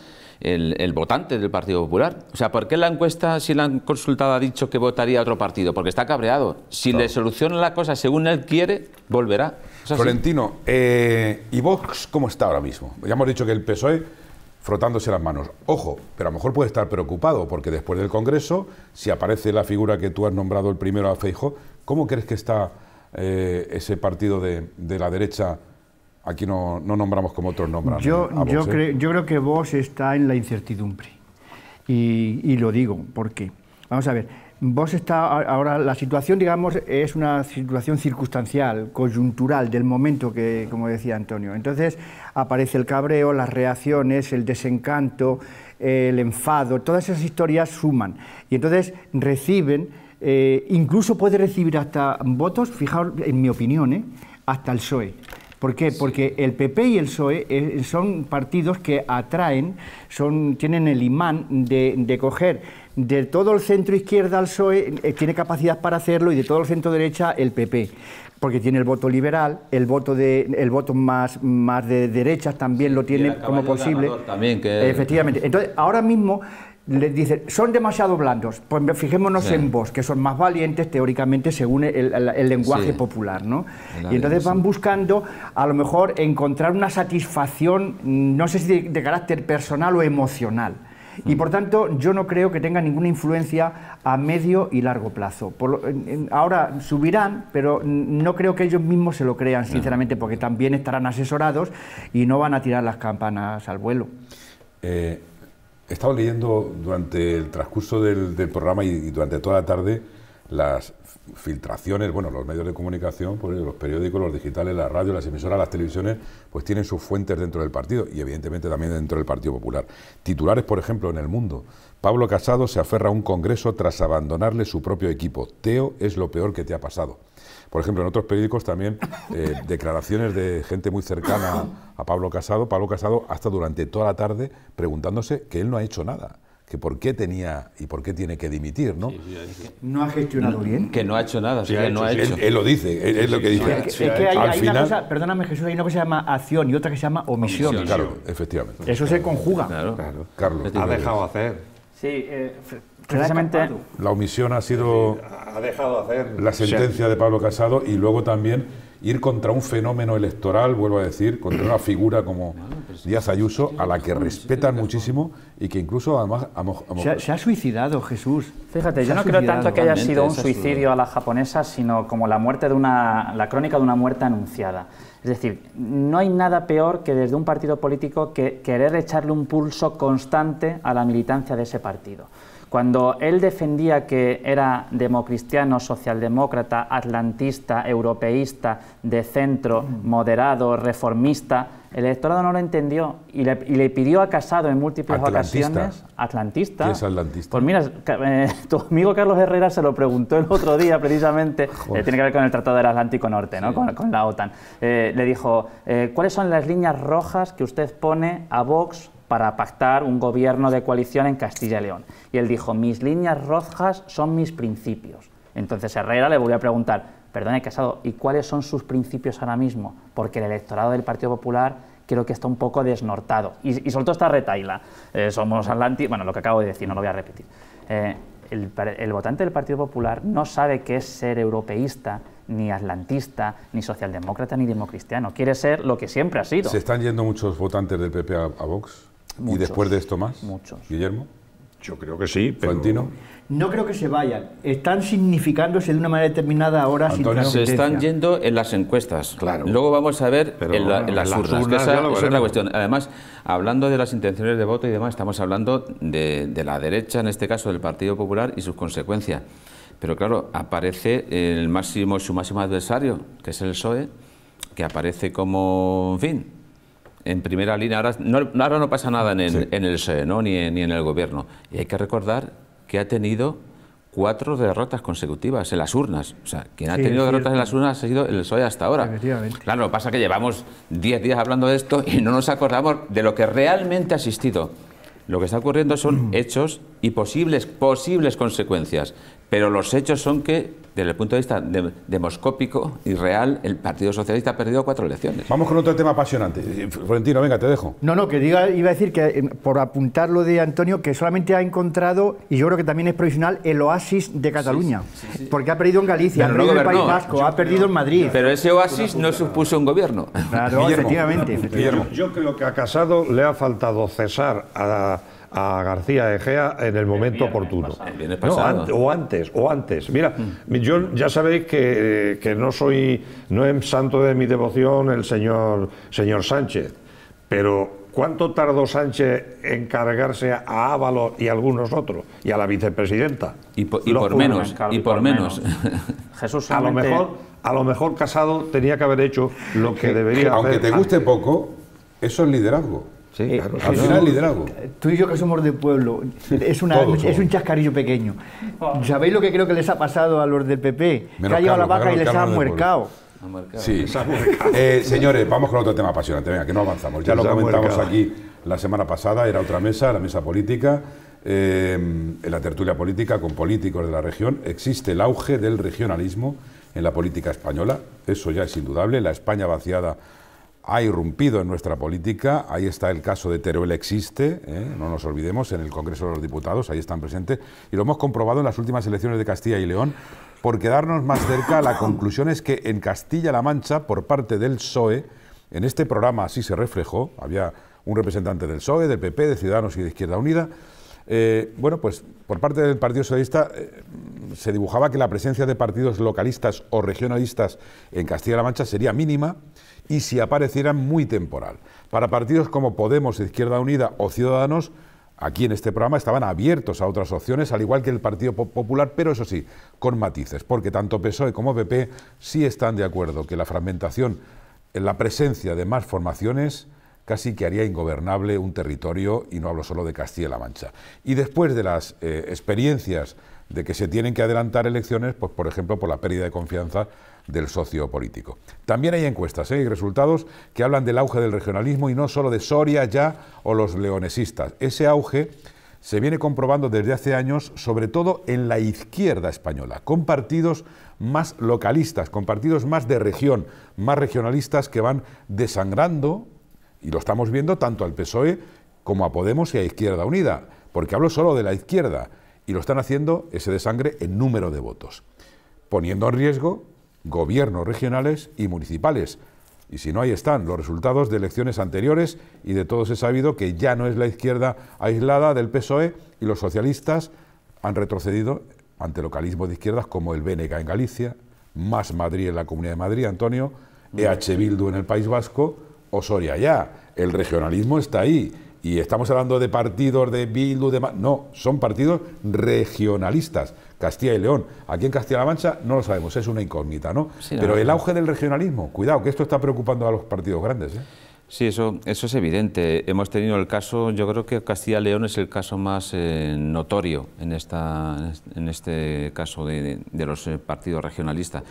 votante del Partido Popular. O sea, ¿por qué la encuesta, si la han consultado, ha dicho que votaría otro partido? Porque está cabreado. Si le solucionan la cosa según él quiere, volverá. Florentino, eh, ¿y Vox cómo está ahora mismo? Ya hemos dicho que el PSOE frotándose las manos. Ojo, pero a lo mejor puede estar preocupado, porque después del Congreso, si aparece la figura que tú has nombrado el primero a Feijo, ¿Cómo crees que está eh, ese partido de, la derecha? Aquí no, nombramos como otros nombran. Yo, ¿eh? yo, creo que vos está en la incertidumbre. Y, lo digo, ¿por qué? Vamos a ver, Vos está ahora la situación, digamos, es una situación circunstancial, coyuntural del momento que, como decía Antonio. Entonces aparece el cabreo, las reacciones, el desencanto, el enfado, todas esas historias suman y entonces reciben eh, incluso puede recibir hasta votos, fijaos, en mi opinión, ¿eh? hasta el PSOE. ¿Por qué? Porque el PP y el PSOE eh, son partidos que atraen, son, tienen el imán de, de coger de todo el centro izquierda al PSOE, tiene capacidad para hacerlo, y de todo el centro derecha el PP porque tiene el voto liberal, el voto de el voto más, más de derechas también lo tiene como posible. También, que... Efectivamente. Entonces, ahora mismo les dicen, son demasiado blandos. Pues fijémonos en vos, que son más valientes teóricamente según el, lenguaje popular, ¿no? y entonces van buscando a lo mejor encontrar una satisfacción, no sé si de, carácter personal o emocional. Y mm. por tanto, yo no creo que tenga ninguna influencia a medio y largo plazo. ahora subirán, pero no creo que ellos mismos se lo crean, sinceramente, porque también estarán asesorados y no van a tirar las campanas al vuelo. Eh, He estado leyendo durante el transcurso del, programa y, durante toda la tarde las filtraciones, bueno, los medios de comunicación, pues, los periódicos, los digitales, la radio, las emisoras, las televisiones, pues tienen sus fuentes dentro del partido y evidentemente también dentro del Partido Popular. Titulares, por ejemplo, en el mundo. Pablo Casado se aferra a un congreso tras abandonarle su propio equipo. Teo es lo peor que te ha pasado. Por ejemplo, en otros periódicos también eh, declaraciones de gente muy cercana a Pablo Casado, Pablo Casado hasta durante toda la tarde preguntándose que él no ha hecho nada que por qué tenía y por qué tiene que dimitir, ¿no? No ha gestionado bien. Que no ha hecho nada, Él, lo dice, es lo que dice. hay, perdóname Jesús, hay una que se llama acción y otra que se llama omisión. efectivamente. Eso se conjuga. Claro, claro. Carlos. Ha dejado hacer. Sí, eh, precisamente la omisión ha sido ha dejado la sentencia de Pablo Casado y luego también ir contra un fenómeno electoral, vuelvo a decir, contra una figura como Díaz Ayuso, a la que respetan muchísimo y que incluso además... Se, ha, suicidado Jesús. Fíjate, yo no creo tanto que haya sido un suicidio a la japonesa, sino como la muerte de una, la crónica de una muerte anunciada. Es decir, no hay nada peor que desde un partido político que querer echarle un pulso constante a la militancia de ese partido. Cuando él defendía que era democristiano, socialdemócrata, atlantista, europeísta, de centro, mm. moderado, reformista, el electorado no lo entendió y le, pidió a Casado en múltiples ocasiones. Atlantista. ¿Qué es atlantista? Pues mira, eh, (laughs) tu amigo Carlos Herrera se lo preguntó el otro día precisamente, eh, tiene que ver con el Tratado del Atlántico Norte, ¿no? Con, la OTAN. Eh, le dijo, ¿cuáles son las líneas rojas que usted pone a Vox para pactar un gobierno de coalición en Castilla y León. Y él dijo, mis líneas rojas son mis principios. Entonces Herrera le volvió a preguntar, perdone Casado, ¿y cuáles son sus principios ahora mismo? Porque el electorado del Partido Popular creo que está un poco desnortado. Y, soltó esta retaila. Eh, somos Atlanti, bueno, lo que acabo de decir, no lo voy a repetir. Eh, el, votante del Partido Popular no sabe qué es ser europeísta, ni atlantista, ni socialdemócrata, ni democristiano. Quiere ser lo que siempre ha sido. ¿Se están yendo muchos votantes del PP a Vox? ¿Y después de esto más? Muchos. ¿Guillermo? Yo creo que sí, pero... No creo que se vayan. Están significándose de una manera determinada ahora. sin se están yendo en las encuestas. Claro. Luego vamos a ver en, las, esa, es la cuestión. Además, hablando de las intenciones de voto y demás, estamos hablando de, la derecha, en este caso del Partido Popular, y sus consecuencias. Pero claro, aparece el máximo, su máximo adversario, que es el PSOE, que aparece como, en fin, en primera línea. Ahora no, pasa nada en, el SE, ¿no? ni, ni en el gobierno. Y hay que recordar que ha tenido cuatro derrotas consecutivas en las urnas. O sea, quien ha tenido derrotas en las urnas ha sido el PSOE hasta ahora. Claro, lo que pasa es que llevamos diez días hablando de esto y no nos acordamos de lo que realmente ha existido. Lo que está ocurriendo son mm. hechos y posibles, posibles consecuencias. Pero los hechos son que, desde el punto de vista demoscópico y real, el Partido Socialista ha perdido cuatro elecciones. Vamos con otro tema apasionante. Florentino, venga, te dejo. No, no, que diga, iba a decir que, em, por apuntar lo de Antonio, que solamente ha encontrado, y yo creo que también es provisional, el oasis de Cataluña. Porque ha perdido en Galicia, ha perdido en el País Vasco, ha perdido en Madrid. Pero ese oasis no supuso un gobierno. Claro, efectivamente. Yo creo que a Casado le ha faltado cesar a a García Egea en el momento oportuno. Eh, o antes, o antes. Mira, mm. yo ya sabéis que, que, no soy, no es santo de mi devoción el señor, señor Sánchez, pero ¿cuánto tardó Sánchez en cargarse a Ávalo y algunos otros? Y a la vicepresidenta. Y por, menos, y por, menos. (laughs) Jesús a, lo mejor, a lo mejor Casado tenía que haber hecho lo que, debería haber Aunque te guste poco, eso es liderazgo. Eh, eh, Al final, liderazgo. Tú y yo que somos de pueblo, es, un chascarillo pequeño. ¿Sabéis lo que creo que les ha pasado a los del PP? que ha llegado la vaca y les ha muercado. Sí. Eh, señores, vamos con otro tema apasionante, venga, que no avanzamos. Ya lo comentamos aquí la semana pasada, era otra mesa, la mesa política. en la tertulia política con políticos de la región, existe el auge del regionalismo en la política española, eso ya es indudable, la España vaciada ha irrumpido en nuestra política. Ahí está el caso de Teruel Existe, ¿eh? no nos olvidemos, en el Congreso de los Diputados, ahí están presentes. Y lo hemos comprobado en las últimas elecciones de Castilla y León. Por quedarnos más cerca, la conclusión es que en Castilla-La Mancha, por parte del PSOE, en este programa así se reflejó, había un representante del PSOE, del PP, de Ciudadanos y de Izquierda Unida. Eh, bueno, pues por parte del Partido Socialista eh, se dibujaba que la presencia de partidos localistas o regionalistas en Castilla-La Mancha sería mínima y si aparecieran muy temporal. Para partidos como Podemos, Izquierda Unida o Ciudadanos, aquí en este programa estaban abiertos a otras opciones, al igual que el Partido Popular, pero eso sí, con matices, porque tanto PSOE como PP sí están de acuerdo que la fragmentación, la presencia de más formaciones, casi que haría ingobernable un territorio, y no hablo solo de Castilla-La Mancha. Y después de las eh, experiencias de que se tienen que adelantar elecciones, pues por ejemplo por la pérdida de confianza del socio político. También hay encuestas ¿eh? y resultados que hablan del auge del regionalismo y no solo de Soria ya o los leonesistas. Ese auge se viene comprobando desde hace años, sobre todo en la izquierda española, con partidos más localistas, con partidos más de región, más regionalistas que van desangrando, y lo estamos viendo tanto al PSOE como a Podemos y a Izquierda Unida, porque hablo solo de la izquierda, y lo están haciendo ese desangre en número de votos, poniendo en riesgo gobiernos regionales y municipales. Y si no, ahí están los resultados de elecciones anteriores y de todos he sabido que ya no es la izquierda aislada del PSOE y los socialistas han retrocedido ante localismos de izquierdas como el BNK en Galicia, Más Madrid en la Comunidad de Madrid, Antonio, EH Bildu en el País Vasco osoria ya. El regionalismo está ahí. Y estamos hablando de partidos de Bildu, de... No, son partidos regionalistas. Castilla y León. Aquí en Castilla-La Mancha no lo sabemos, es una incógnita, ¿no? Pero el auge del regionalismo, cuidado, que esto está preocupando a los partidos grandes. ¿eh? Sí, eso, eso es evidente. Hemos tenido el caso, yo creo que Castilla León es el caso más eh, notorio en, esta, en este caso de, los eh, partidos regionalistas.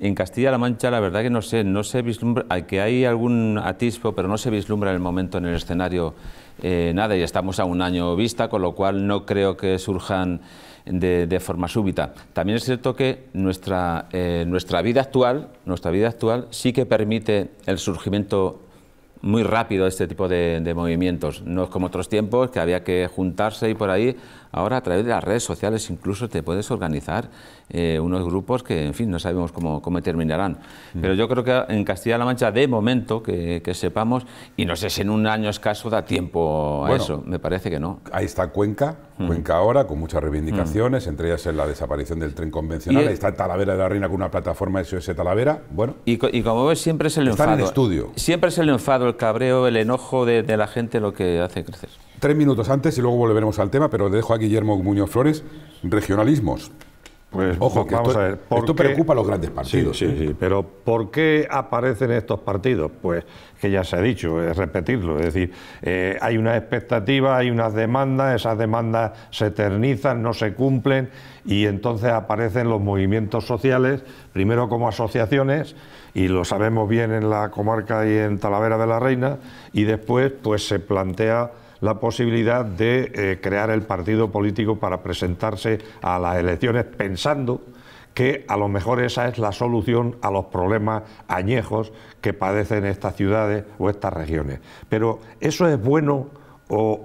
En Castilla-La Mancha, la verdad que no sé, no se vislumbra, que hay algún atisbo, pero no se vislumbra en el momento en el escenario eh, nada, y estamos a un año vista, con lo cual no creo que surjan de, forma súbita. También es cierto que nuestra, nuestra, vida actual, nuestra vida actual sí que permite el surgimiento muy rápido este tipo de, movimientos. No es como otros tiempos que había que juntarse y por ahí. Ahora a través de las redes sociales incluso te puedes organizar eh, unos grupos que, en fin, no sabemos cómo, cómo terminarán. Mm. Pero yo creo que en Castilla-La Mancha, de momento, que, sepamos, y no sé si en un año escaso da tiempo a eso, me parece que no. Ahí está Cuenca, mm. Cuenca ahora, con muchas reivindicaciones, entre ellas en la desaparición del tren convencional, ahí está Talavera de la Reina con una plataforma SOS Talavera, bueno. Y, como ves, siempre se le enfado. Está estudio. Siempre es el enfado el cabreo, el enojo de, la gente lo que hace crecer. Tres minutos antes y luego volveremos al tema, pero le dejo a Guillermo Muñoz Flores, regionalismos. Pues Ojo, vamos esto, a ver. preocupa a los grandes partidos. Sí, sí, ¿eh? sí, Pero ¿por qué aparecen estos partidos? Pues que ya se ha dicho, es repetirlo. Es decir, eh, hay una expectativa, hay unas demandas, esas demandas se eternizan, no se cumplen y entonces aparecen los movimientos sociales, primero como asociaciones, y lo sabemos bien en la comarca y en Talavera de la Reina, y después pues se plantea la posibilidad de eh, crear el partido político para presentarse a las elecciones pensando que a lo mejor esa es la solución a los problemas añejos que padecen estas ciudades o estas regiones. Pero eso es bueno o,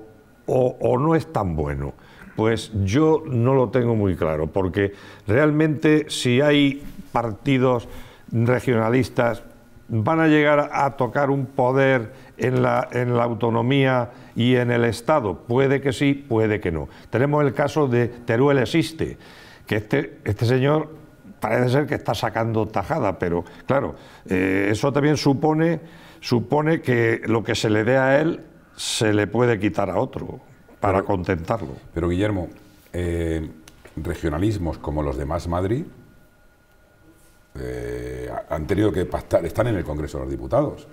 no es tan bueno. Pues yo no lo tengo muy claro, porque realmente si hay partidos regionalistas van a llegar a tocar un poder en la, en la autonomía y en el Estado. Puede que sí, puede que no. Tenemos el caso de Teruel existe, que este, este señor parece ser que está sacando tajada, pero claro, eh, eso también supone, supone que lo que se le dé a él se le puede quitar a otro para contentarlo. Pero Guillermo, eh, regionalismos como los de Más Madrid eh, han tenido que pactar, están en el Congreso de los Diputados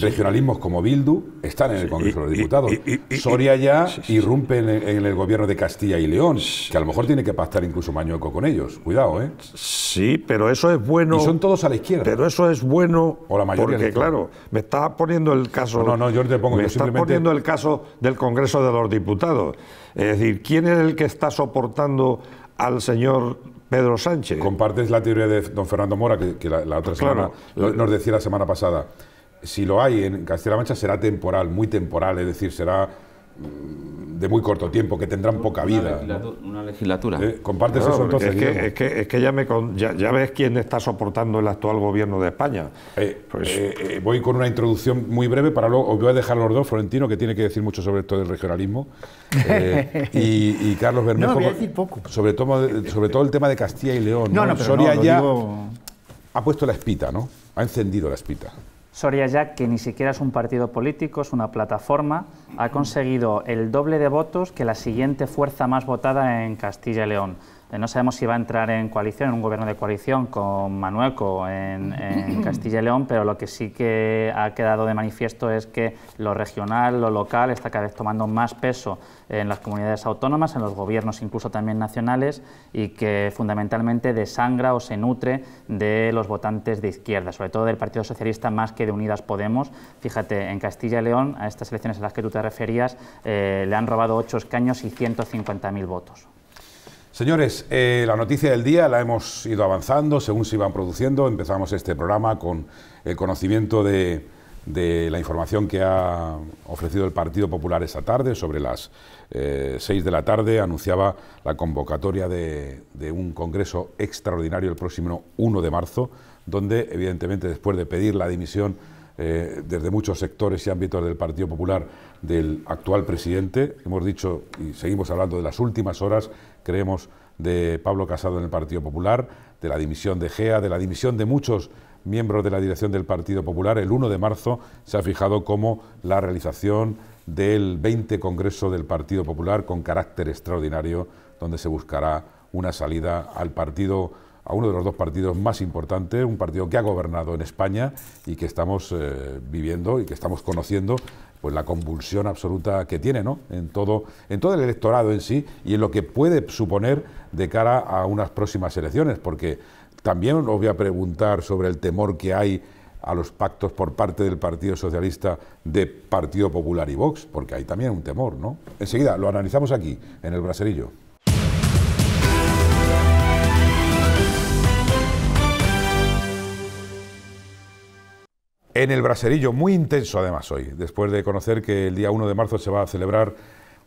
regionalismos como Bildu están en el Congreso de los Diputados. Soria ya irrumpe en, el, gobierno de Castilla y León, que a lo mejor tiene que pactar incluso Mañueco con ellos. Cuidado, ¿eh? Sí, pero eso es bueno. son todos a la izquierda. Pero eso es bueno. O la mayoría. Porque, claro, me está poniendo el caso. No, no, yo te pongo. Me está poniendo el caso del Congreso de los Diputados. Es decir, ¿quién es el que está soportando al señor Pedro Sánchez? Compartes la teoría de don Fernando Mora, que, la, otra semana nos decía la semana pasada si lo hay en Castilla-La Mancha será temporal, muy temporal, es decir, será mm, de muy corto tiempo, que tendrán poca vida. Una legislatura. Eh, Compartes eso entonces. Es que, es que, ya, ves quién está soportando el actual gobierno de España. Eh, pues eh, voy con una introducción muy breve para luego. Os voy a dejar los dos, Florentino, que tiene que decir mucho sobre todo el regionalismo. (laughs) y, Carlos Bermejo. Sobre todo, sobre todo el tema de Castilla y León. No, ¿no? Soria ya ha puesto la espita, ¿no? Ha encendido la espita. Soria Jack, que ni siquiera es un partido político, es una plataforma, ha conseguido el doble de votos que la siguiente fuerza más votada en Castilla y León. Eh, no sabemos si va a entrar en coalición, en un gobierno de coalición con Manuelco en, (clears throat) Castilla y León, pero lo que sí que ha quedado de manifiesto es que lo regional, lo local, está cada vez tomando más peso en las comunidades autónomas, en los gobiernos incluso también nacionales, y que fundamentalmente desangra o se nutre de los votantes de izquierda, sobre todo del Partido Socialista más que de Unidas Podemos. Fíjate, en Castilla y León, a estas elecciones a las que tú te referías, eh, le han robado ocho escaños y 150.000 votos. Señores, eh, la noticia del día la hemos ido avanzando según se iban produciendo. Empezamos este programa con el conocimiento de, la información que ha ofrecido el Partido Popular esta tarde. Sobre las eh, seis de la tarde anunciaba la convocatoria de, un congreso extraordinario el próximo 1 de marzo, donde, evidentemente, después de pedir la dimisión eh, desde muchos sectores y ámbitos del Partido Popular del actual presidente, hemos dicho y seguimos hablando de las últimas horas creemos, de Pablo Casado en el Partido Popular, de la dimisión de GEA, de la dimisión de muchos miembros de la dirección del Partido Popular. El 1 de marzo se ha fijado como la realización del 20 Congreso del Partido Popular con carácter extraordinario, donde se buscará una salida al partido a uno de los dos partidos más importantes, un partido que ha gobernado en España y que estamos eh, viviendo y que estamos conociendo pues la convulsión absoluta que tiene, ¿no? En todo, en todo el electorado en sí y en lo que puede suponer de cara a unas próximas elecciones, porque también os voy a preguntar sobre el temor que hay a los pactos por parte del Partido Socialista de Partido Popular y Vox, porque hay también un temor, ¿no? Enseguida lo analizamos aquí, en el Braserillo. en el Braserillo, muy intenso además hoy, después de conocer que el día 1 de marzo se va a celebrar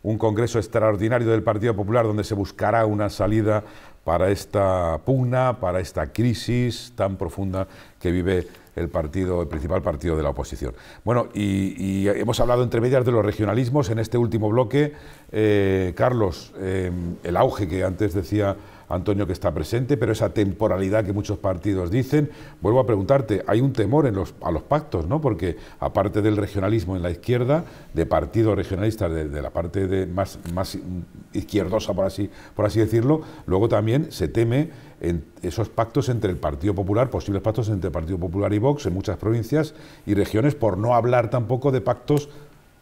un congreso extraordinario del Partido Popular donde se buscará una salida para esta pugna, para esta crisis tan profunda que vive el partido, el principal partido de la oposición. Bueno, y, hemos hablado entre medias de los regionalismos en este último bloque. Eh, Carlos, eh, el auge que antes decía Antonio que está presente, pero esa temporalidad que muchos partidos dicen, vuelvo a preguntarte, hay un temor en los, a los pactos, ¿no? Porque aparte del regionalismo en la izquierda, de partidos regionalistas de, la parte de más, más izquierdosa, por así, por así decirlo, luego también se teme en esos pactos entre el Partido Popular, posibles pactos entre el Partido Popular y Vox en muchas provincias y regiones, por no hablar tampoco de pactos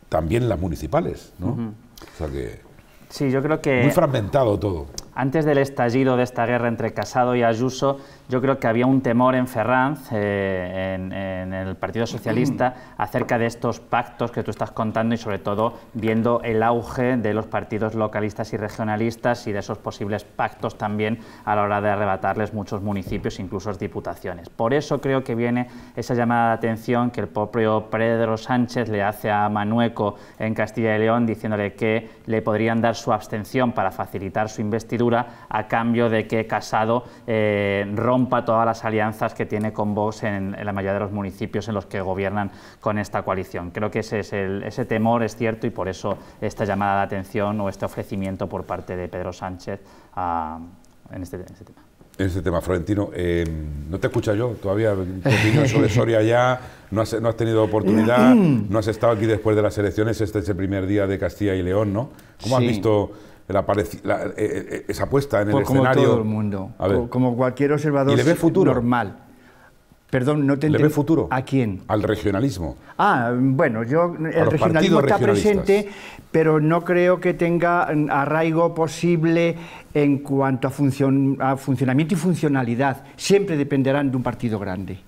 también las municipales, ¿no? O sea que... Sí, yo creo que... Muy fragmentado todo. Antes del estallido de esta guerra entre Casado y Ayuso, yo creo que había un temor en Ferranz, eh, en, el Partido Socialista, (clears throat) acerca de estos pactos que tú estás contando y sobre todo viendo el auge de los partidos localistas y regionalistas y de esos posibles pactos también a la hora de arrebatarles muchos municipios, incluso diputaciones. Por eso creo que viene esa llamada de atención que el propio Pedro Sánchez le hace a Manueco en Castilla y León, diciéndole que le podrían dar su abstención para facilitar su investidura a cambio de que Casado eh, rompa todas las alianzas que tiene con Vox en, la mayoría de los municipios en los que gobiernan con esta coalición. Creo que ese, es ese temor es cierto y por eso esta llamada de atención o este ofrecimiento por parte de Pedro Sánchez ah, este, en, este, tema en este tema, Florentino. Eh, no te escucha yo todavía. Tu opinión sobre Soria ya, no has, tenido oportunidad, (clears throat) no has estado aquí después de las elecciones, este es el primer día de Castilla y León, ¿no? ¿Cómo has visto eh, eh, eh, esa apuesta en el pues escenario. Como mundo, como, cualquier observador futuro? normal. Perdón, no te futuro? ¿A quién? Al regionalismo. Ah, bueno, yo el regionalismo está presente, pero no creo que tenga mm, arraigo posible en cuanto a, función, a funcionamiento y funcionalidad. Siempre dependerán de un partido grande.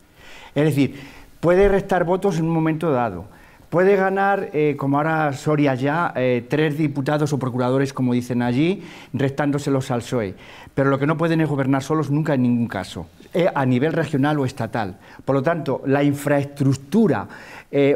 Es decir, puede restar votos en un momento dado, Puede ganar, eh, como ahora Soria ya, eh, tres diputados o procuradores, como dicen allí, restándoselos al PSOE. Pero lo que no pueden es gobernar solos nunca en ningún caso, eh, a nivel regional o estatal. Por lo tanto, la infraestructura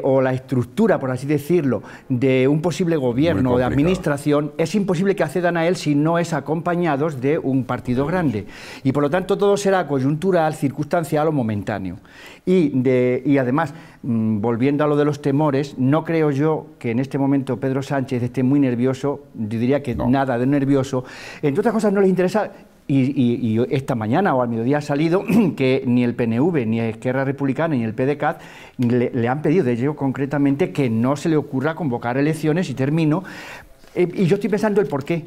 o la estructura, por así decirlo, de un posible gobierno o de administración es imposible que accedan a él si no es acompañados de un partido grande. Y por lo tanto, todo será coyuntural, circunstancial o momentáneo. Y, de, y además, Mm, volviendo a lo de los temores, no creo yo que en este momento Pedro Sánchez esté muy nervioso, yo diría que nada de nervioso. Entre otras cosas, no les interesa y, esta mañana o al mediodía ha salido (clears throat) que ni el PNV, ni Esquerra Republicana, ni el PDCAT le, han pedido, de ello concretamente, que no se le ocurra convocar elecciones, y termino, eh, y yo estoy pensando el por qué.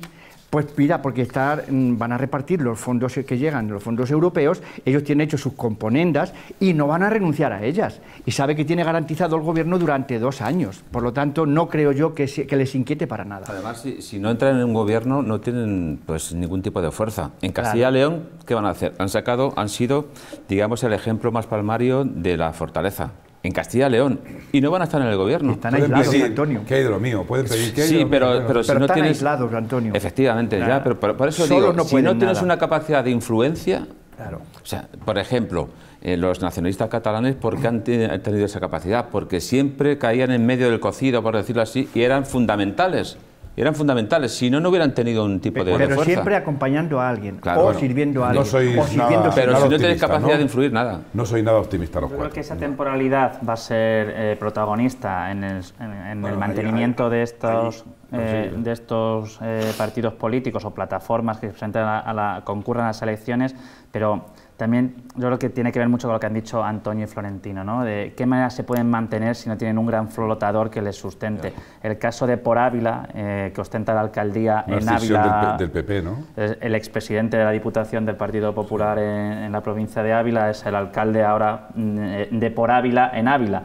Pues mira, porque mm, van a repartir los fondos que llegan, los fondos europeos, ellos tienen hecho sus componendas y no van a renunciar a ellas. Y sabe que tiene garantizado el gobierno durante dos años. Por lo tanto, no creo yo que, les inquiete para nada. Además, si, no entran en un gobierno, no tienen pues ningún tipo de fuerza. En Castilla y León, ¿qué van a hacer? Han sacado, han sido, digamos, el ejemplo más palmario de la fortaleza en Castilla y León y no van a estar en el gobierno. Están aislados, Antonio. ¿Qué hay de mío? Pueden pedir que Sí, pero, pero, aislados, Antonio. Efectivamente, ya, pero por, eso digo, si no tienes una capacidad de influencia, Claro. O sea, por ejemplo, eh, los nacionalistas catalanes, ¿por qué han tenido esa capacidad? Porque siempre caían en medio del cocido, por decirlo así, y eran fundamentales eran fundamentales. Si no, no hubieran tenido un tipo de. Pero siempre acompañando a alguien, o sirviendo a alguien. No pero si no tienes capacidad de influir, nada. No soy nada optimista. Los creo que esa temporalidad va a ser eh, protagonista en el, en, el mantenimiento de estos. de eh, estos partidos políticos o plataformas que presentan a, la, concurran a las elecciones, pero también yo creo que tiene que ver mucho con lo que han dicho Antonio y Florentino, ¿no? De qué manera se pueden mantener si no tienen un gran flotador que les sustente. El caso de Por Ávila, eh, que ostenta la alcaldía en Ávila. Del, del, PP, ¿no? El expresidente de la Diputación del Partido Popular en, la provincia de Ávila es el alcalde ahora mm, eh, de Por Ávila en Ávila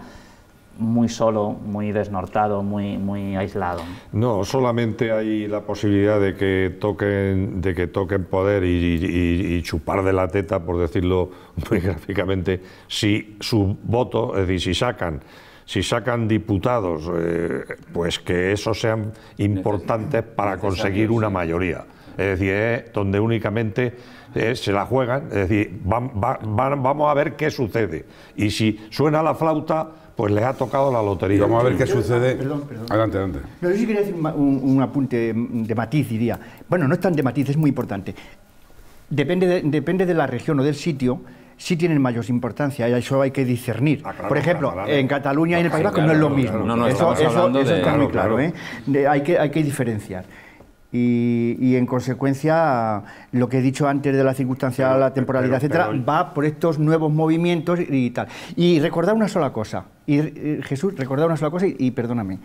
muy solo, muy desnortado, muy, muy aislado. No, solamente hay la posibilidad de que toquen, de que toquen poder y, chupar de la teta, por decirlo (laughs) muy gráficamente, si su voto, es decir, si sacan si sacan diputados, eh, pues que esos sean importantes para conseguir una mayoría. Es decir, eh, donde únicamente eh, se la juegan, es decir, vamos a ver qué sucede. Y si suena la flauta, pues le ha tocado la lotería. Vamos a ver qué sucede. Ah, perdón, perdón. Adelante, adelante. Pero yo sí quería decir un, apunte de matiz, diría. Bueno, no es tan de matiz, es muy importante. Depende de, depende de la región o del sitio, sí tienen mayor importancia y eso hay que discernir. Ah, Por ejemplo, en Cataluña y en el País ah, Vasco no es lo mismo. No, no, eso, eso, eso está muy claro. ¿eh? hay, que, hay que diferenciar. Y, en consecuencia lo que he dicho antes de la circunstancia, la temporalidad, etc., va por estos nuevos movimientos y tal. Y recordar una sola cosa, y eh, Jesús, recordar una sola cosa y, perdóname.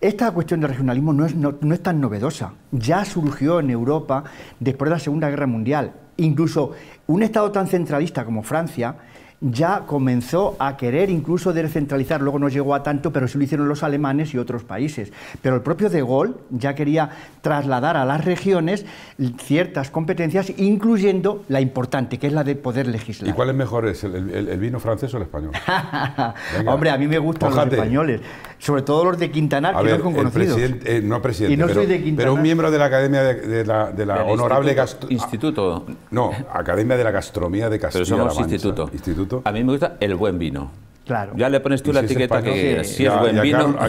Esta cuestión del regionalismo no es, no es tan novedosa. Ya surgió en Europa después de la Segunda Guerra Mundial. Incluso un Estado tan centralista como Francia ya comenzó a querer incluso descentralizar, luego no llegó a tanto, pero sí lo hicieron los alemanes y otros países. Pero el propio De Gaulle ya quería trasladar a las regiones ciertas competencias, incluyendo la importante, que es la de poder legislar. ¿Y cuál es mejor, es el, vino francés o el español? (laughs) Hombre, a mí me gustan los españoles, sobre todo los de quintana que no son conocidos. Presidente, eh, no presidente, pero, un miembro de la Academia de, la, Honorable Instituto. Instituto. No, Academia de la Gastronomía de castilla Instituto a mí me gusta el buen vino. Claro. Ya le pones tú la etiqueta que Si es buen vino, (laughs) me,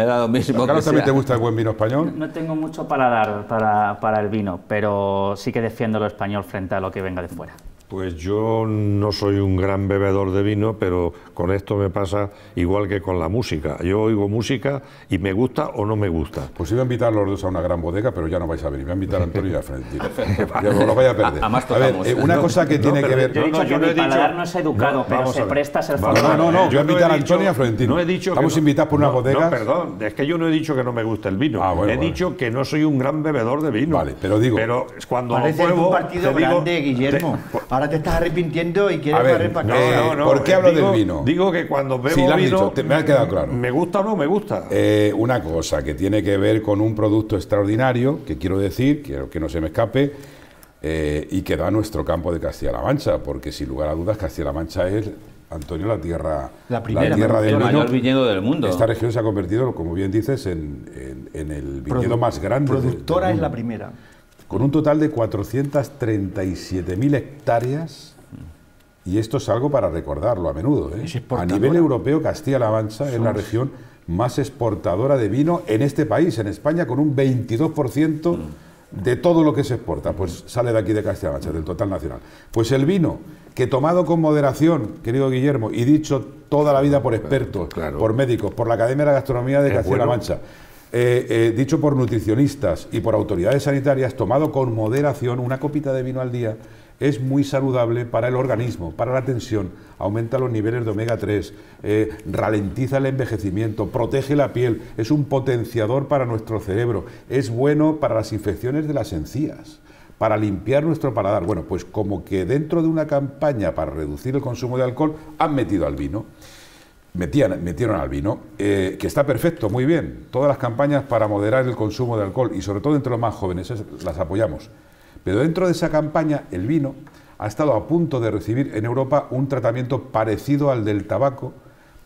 ha dado lo, mismo. Carlos también te gusta el buen vino español? No, no tengo mucho paladar para, para el vino, pero sí que defiendo lo español frente a lo que venga de fuera. Pues yo no soy un gran bebedor de vino, pero con esto me pasa igual que con la música. Yo oigo música y me gusta o no me gusta. Pues iba a invitar a los dos a una gran bodega, pero ya no vais a venir. Voy a invitar a Antonio y a Florentino. no (laughs) lo vaya a perder. A, ver, eh, una cosa que tiene que ver... Yo he dicho que no es educado, pero se presta a ser No, no, no, yo he invitar a Antonio y a Florentino. No he dicho Estamos invitados por una bodega. No, perdón, es que yo no he dicho que no me gusta el vino. Ah, he dicho que no soy un gran bebedor de vino. Vale, pero digo... Pero cuando lo un partido grande, Guillermo ah, ahora te estás arrepintiendo y quieres ver, para No, no, ¿Por qué hablo digo, del vino? Digo que cuando bebo sí, vino, me ha quedado claro. ¿Me gusta o no me gusta? Eh, una cosa que tiene que ver con un producto extraordinario, que quiero decir, quiero que no se me escape, eh, y que da nuestro campo de Castilla-La Mancha, porque sin lugar a dudas Castilla-La Mancha es Antonio, la tierra, la tierra del, mayor viñedo del mundo. Esta región se ha convertido, como bien dices, en, el viñedo más grande. Productora es la primera con un total de 437.000 hectáreas. Y esto es algo para recordarlo a menudo. ¿eh? A nivel europeo, Castilla-La Mancha es la región más exportadora de vino en este país, en España, con un 22% de todo lo que se exporta. Pues sale de aquí de Castilla-La Mancha, del total nacional. Pues el vino, que tomado con moderación, querido Guillermo, y dicho toda la vida por expertos, por médicos, por la Academia de Gastronomía de Castilla-La Mancha, eh, eh, dicho por nutricionistas y por autoridades sanitarias, tomado con moderación, una copita de vino al día es muy saludable para el organismo, para la tensión, aumenta los niveles de omega 3, eh, ralentiza el envejecimiento, protege la piel, es un potenciador para nuestro cerebro, es bueno para las infecciones de las encías, para limpiar nuestro paladar. Bueno, pues como que dentro de una campaña para reducir el consumo de alcohol han metido al vino metieron al vino, eh, que está perfecto, muy bien. Todas las campañas para moderar el consumo de alcohol y sobre todo entre los más jóvenes las apoyamos. Pero dentro de esa campaña, el vino ha estado a punto de recibir en Europa un tratamiento parecido al del tabaco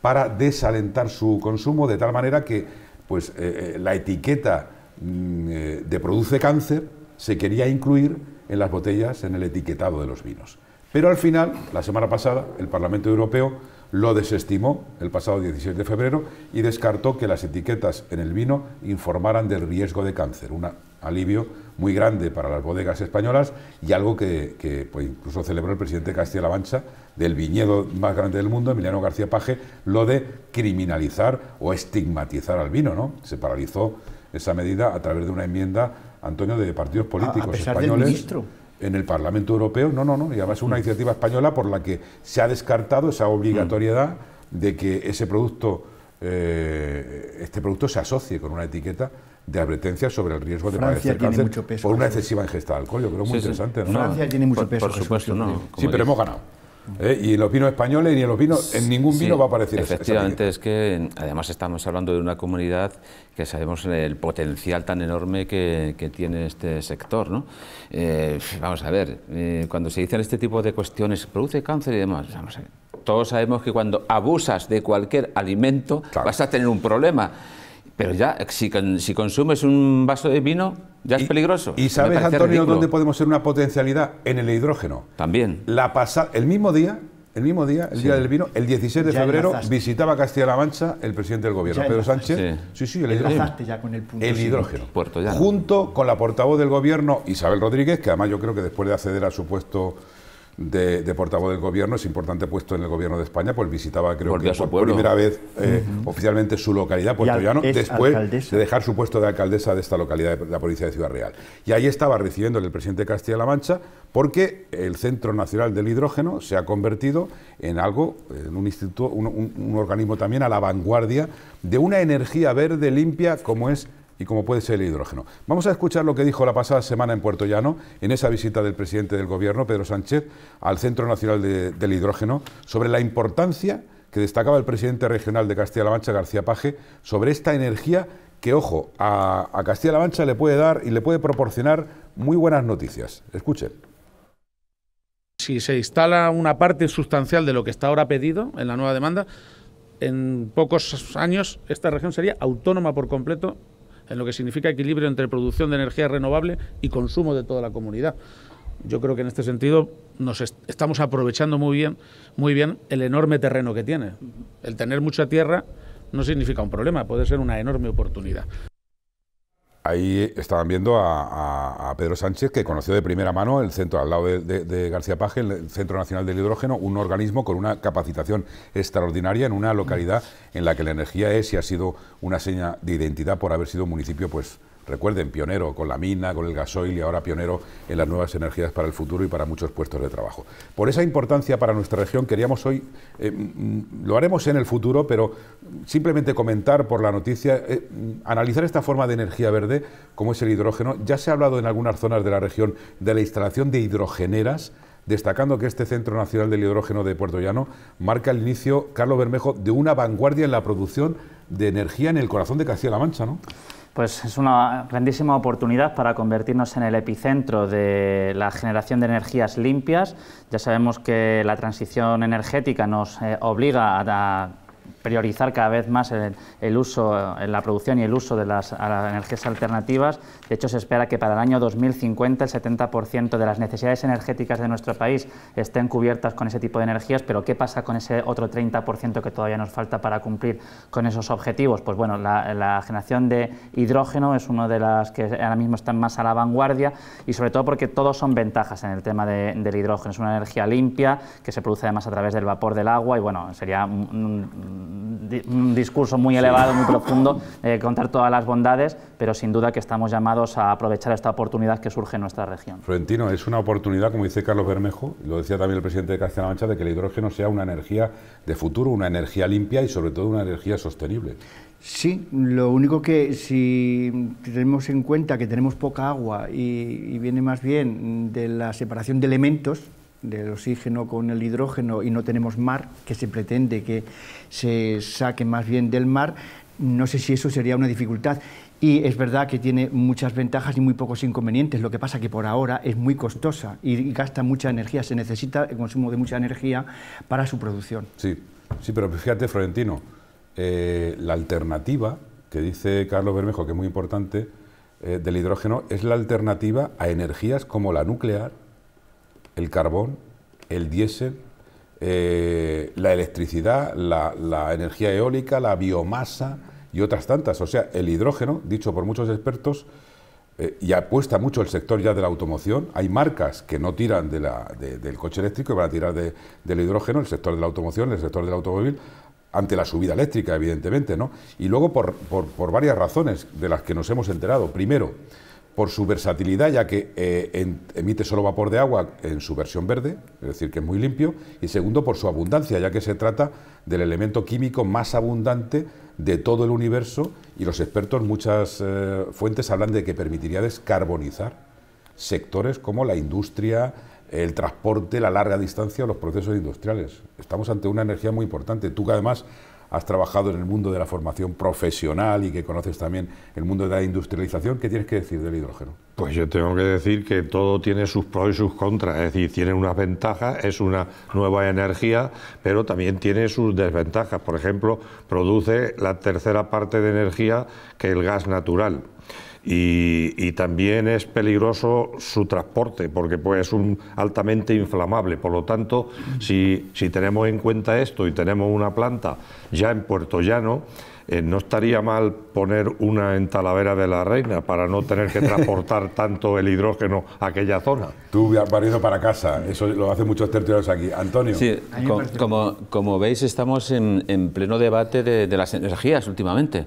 para desalentar su consumo de tal manera que pues, eh, eh, la etiqueta mm, de produce cáncer se quería incluir en las botellas en el etiquetado de los vinos. Pero al final, la semana pasada, el Parlamento Europeo lo desestimó el pasado 16 de febrero y descartó que las etiquetas en el vino informaran del riesgo de cáncer, un alivio muy grande para las bodegas españolas y algo que, pues, incluso celebró el presidente Castilla-La Mancha del viñedo más grande del mundo, Emiliano García Paje, lo de criminalizar o estigmatizar al vino, ¿no? Se paralizó esa medida a través de una enmienda, Antonio, de partidos políticos españoles. ministro en el Parlamento Europeo. No, no, no. Y además es una mm. iniciativa española por la que se ha descartado esa obligatoriedad mm. de que ese producto, eh, este producto se asocie con una etiqueta de advertencia sobre el riesgo de padecer cáncer por una excesiva ingesta de alcohol. Yo creo muy interesante. Francia tiene mucho peso. Por supuesto, no. Sí, pero hemos ganado. ¿eh? Y en los vinos españoles ni en los vinos, en ningún vino va a aparecer Efectivamente, es que además estamos hablando de una comunidad que sabemos el potencial tan enorme que, tiene este sector. Eh, vamos a ver, eh, cuando se dicen este tipo de cuestiones, produce cáncer y demás, todos sabemos que cuando abusas de cualquier alimento vas a tener un problema. Pero ya, si, si consumes un vaso de vino, ya es peligroso. ¿Y sabes, Antonio, dónde podemos ser una potencialidad? En el hidrógeno. También. La pasa el mismo día, el mismo día, el día del vino, el 16 de febrero, visitaba Castilla-La Mancha el presidente del gobierno, Pedro Sánchez. Sí, sí, el hidrógeno. Ya con el, hidrógeno. Junto con la portavoz del gobierno, Isabel Rodríguez, que además yo creo que después de acceder a su puesto de, portavoz del gobierno, es importante puesto en el gobierno de España, pues visitaba creo que por primera vez eh, oficialmente su localidad, Puerto después de dejar su puesto de alcaldesa de esta localidad de la provincia de Ciudad Real. Y ahí estaba recibiendo el presidente Castilla-La Mancha porque el Centro Nacional del Hidrógeno se ha convertido en algo, en un instituto, un organismo también a la vanguardia de una energía verde limpia como es y como puede ser el hidrógeno. Vamos a escuchar lo que dijo la pasada semana en Puerto Llano, en esa visita del presidente del Gobierno, Pedro Sánchez, al Centro Nacional del Hidrógeno, sobre la importancia que destacaba el presidente regional de Castilla-La Mancha, García Paje, sobre esta energía que, ojo, a, a Castilla-La Mancha le puede dar y le puede proporcionar muy buenas noticias. Escuchen. Si se instala una parte sustancial de lo que está ahora pedido en la nueva demanda, en pocos años esta región sería autónoma por completo en lo que significa equilibrio entre producción de energía renovable y consumo de toda la comunidad. Yo creo que en este sentido nos estamos aprovechando muy bien, muy bien el enorme terreno que tiene. El tener mucha tierra no significa un problema, puede ser una enorme oportunidad ahí estaban viendo a, Pedro Sánchez, que conoció de primera mano el centro, al lado de, García Paje, el Centro Nacional del Hidrógeno, un organismo con una capacitación extraordinaria en una localidad en la que la energía es y ha sido una seña de identidad por haber sido un municipio, pues, Recuerden, pionero con la mina, con el gasoil y ahora pionero en las nuevas energías para el futuro y para muchos puestos de trabajo. Por esa importancia para nuestra región queríamos hoy, eh, mm, lo haremos en el futuro, pero simplemente comentar por la noticia, eh, mm, analizar esta forma de energía verde, como es el hidrógeno. Ya se ha hablado en algunas zonas de la región de la instalación de hidrogeneras destacando que este Centro Nacional del Hidrógeno de Puerto Llano marca el inicio, Carlos Bermejo, de una vanguardia en la producción de energía en el corazón de Castilla-La Mancha, ¿no? Pues es una grandísima oportunidad para convertirnos en el epicentro de la generación de energías limpias. Ya sabemos que la transición energética nos eh, obliga a, priorizar cada vez más el, uso, eh, la producción y el uso de las energías alternativas. De hecho, se espera que para el año 2050 el 70% de las necesidades energéticas de nuestro país estén cubiertas con ese tipo de energías, pero ¿qué pasa con ese otro 30% que todavía nos falta para cumplir con esos objetivos? Pues bueno, la, generación de hidrógeno es una de las que ahora mismo están más a la vanguardia y sobre todo porque todos son ventajas en el tema del hidrógeno. Es una energía limpia que se produce además a través del vapor del agua y bueno, sería un, discurso muy elevado, muy (laughs) profundo, eh, contar todas las bondades, pero sin duda que estamos llamados a aprovechar esta oportunidad que surge en nuestra región. Florentino, es una oportunidad, como dice Carlos Bermejo, lo decía también el presidente de Castilla-La Mancha, de que el hidrógeno sea una energía de futuro, una energía limpia y sobre todo una energía sostenible. Sí, lo único que si tenemos en cuenta que tenemos poca agua y viene más bien de la separación de elementos, del oxígeno con el hidrógeno y no tenemos mar, que se pretende que se saque más bien del mar, no sé si eso sería una dificultad. Y es verdad que tiene muchas ventajas y muy pocos inconvenientes. Lo que pasa que por ahora es muy costosa y gasta mucha energía, se necesita el consumo de mucha energía para su producción. Sí, sí, pero fíjate, Florentino, eh, la alternativa que dice Carlos Bermejo, que es muy importante, eh, del hidrógeno, es la alternativa a energías como la nuclear, el carbón, el diésel, eh, la electricidad, la, la energía eólica, la biomasa y otras tantas. O sea, el hidrógeno, dicho por muchos expertos, eh, y apuesta mucho el sector ya de la automoción. Hay marcas que no tiran del coche eléctrico y van a tirar del hidrógeno, el sector de la automoción, el sector del automóvil, ante la subida eléctrica, evidentemente, ¿no? Y luego por, varias razones de las que nos hemos enterado. Primero, por su versatilidad, ya que eh, emite solo vapor de agua en su versión verde, es decir, que es muy limpio, y segundo, por su abundancia, ya que se trata del elemento químico más abundante de todo el universo y los expertos, muchas eh, fuentes hablan de que permitiría descarbonizar sectores como la industria, el transporte, la larga distancia o los procesos industriales. Estamos ante una energía muy importante. Tú que además has trabajado en el mundo de la formación profesional y que conoces también el mundo de la industrialización. ¿Qué tienes que decir del hidrógeno? Pues yo tengo que decir que todo tiene sus pros y sus contras, es decir, tiene unas ventajas, es una nueva energía, pero también tiene sus desventajas. Por ejemplo, produce la tercera parte de energía que el gas natural. Y, también es peligroso su transporte porque pues, es un altamente inflamable. Por lo tanto, si, si tenemos en cuenta esto y tenemos una planta ya en Puerto Llano, eh, no estaría mal poner una en Talavera de la Reina para no tener que transportar (laughs) tanto el hidrógeno a aquella zona. Tú has parido para casa, eso lo hacen muchos tertulianos aquí. Antonio. Sí, como, como, veis, estamos en, pleno debate de las energías últimamente.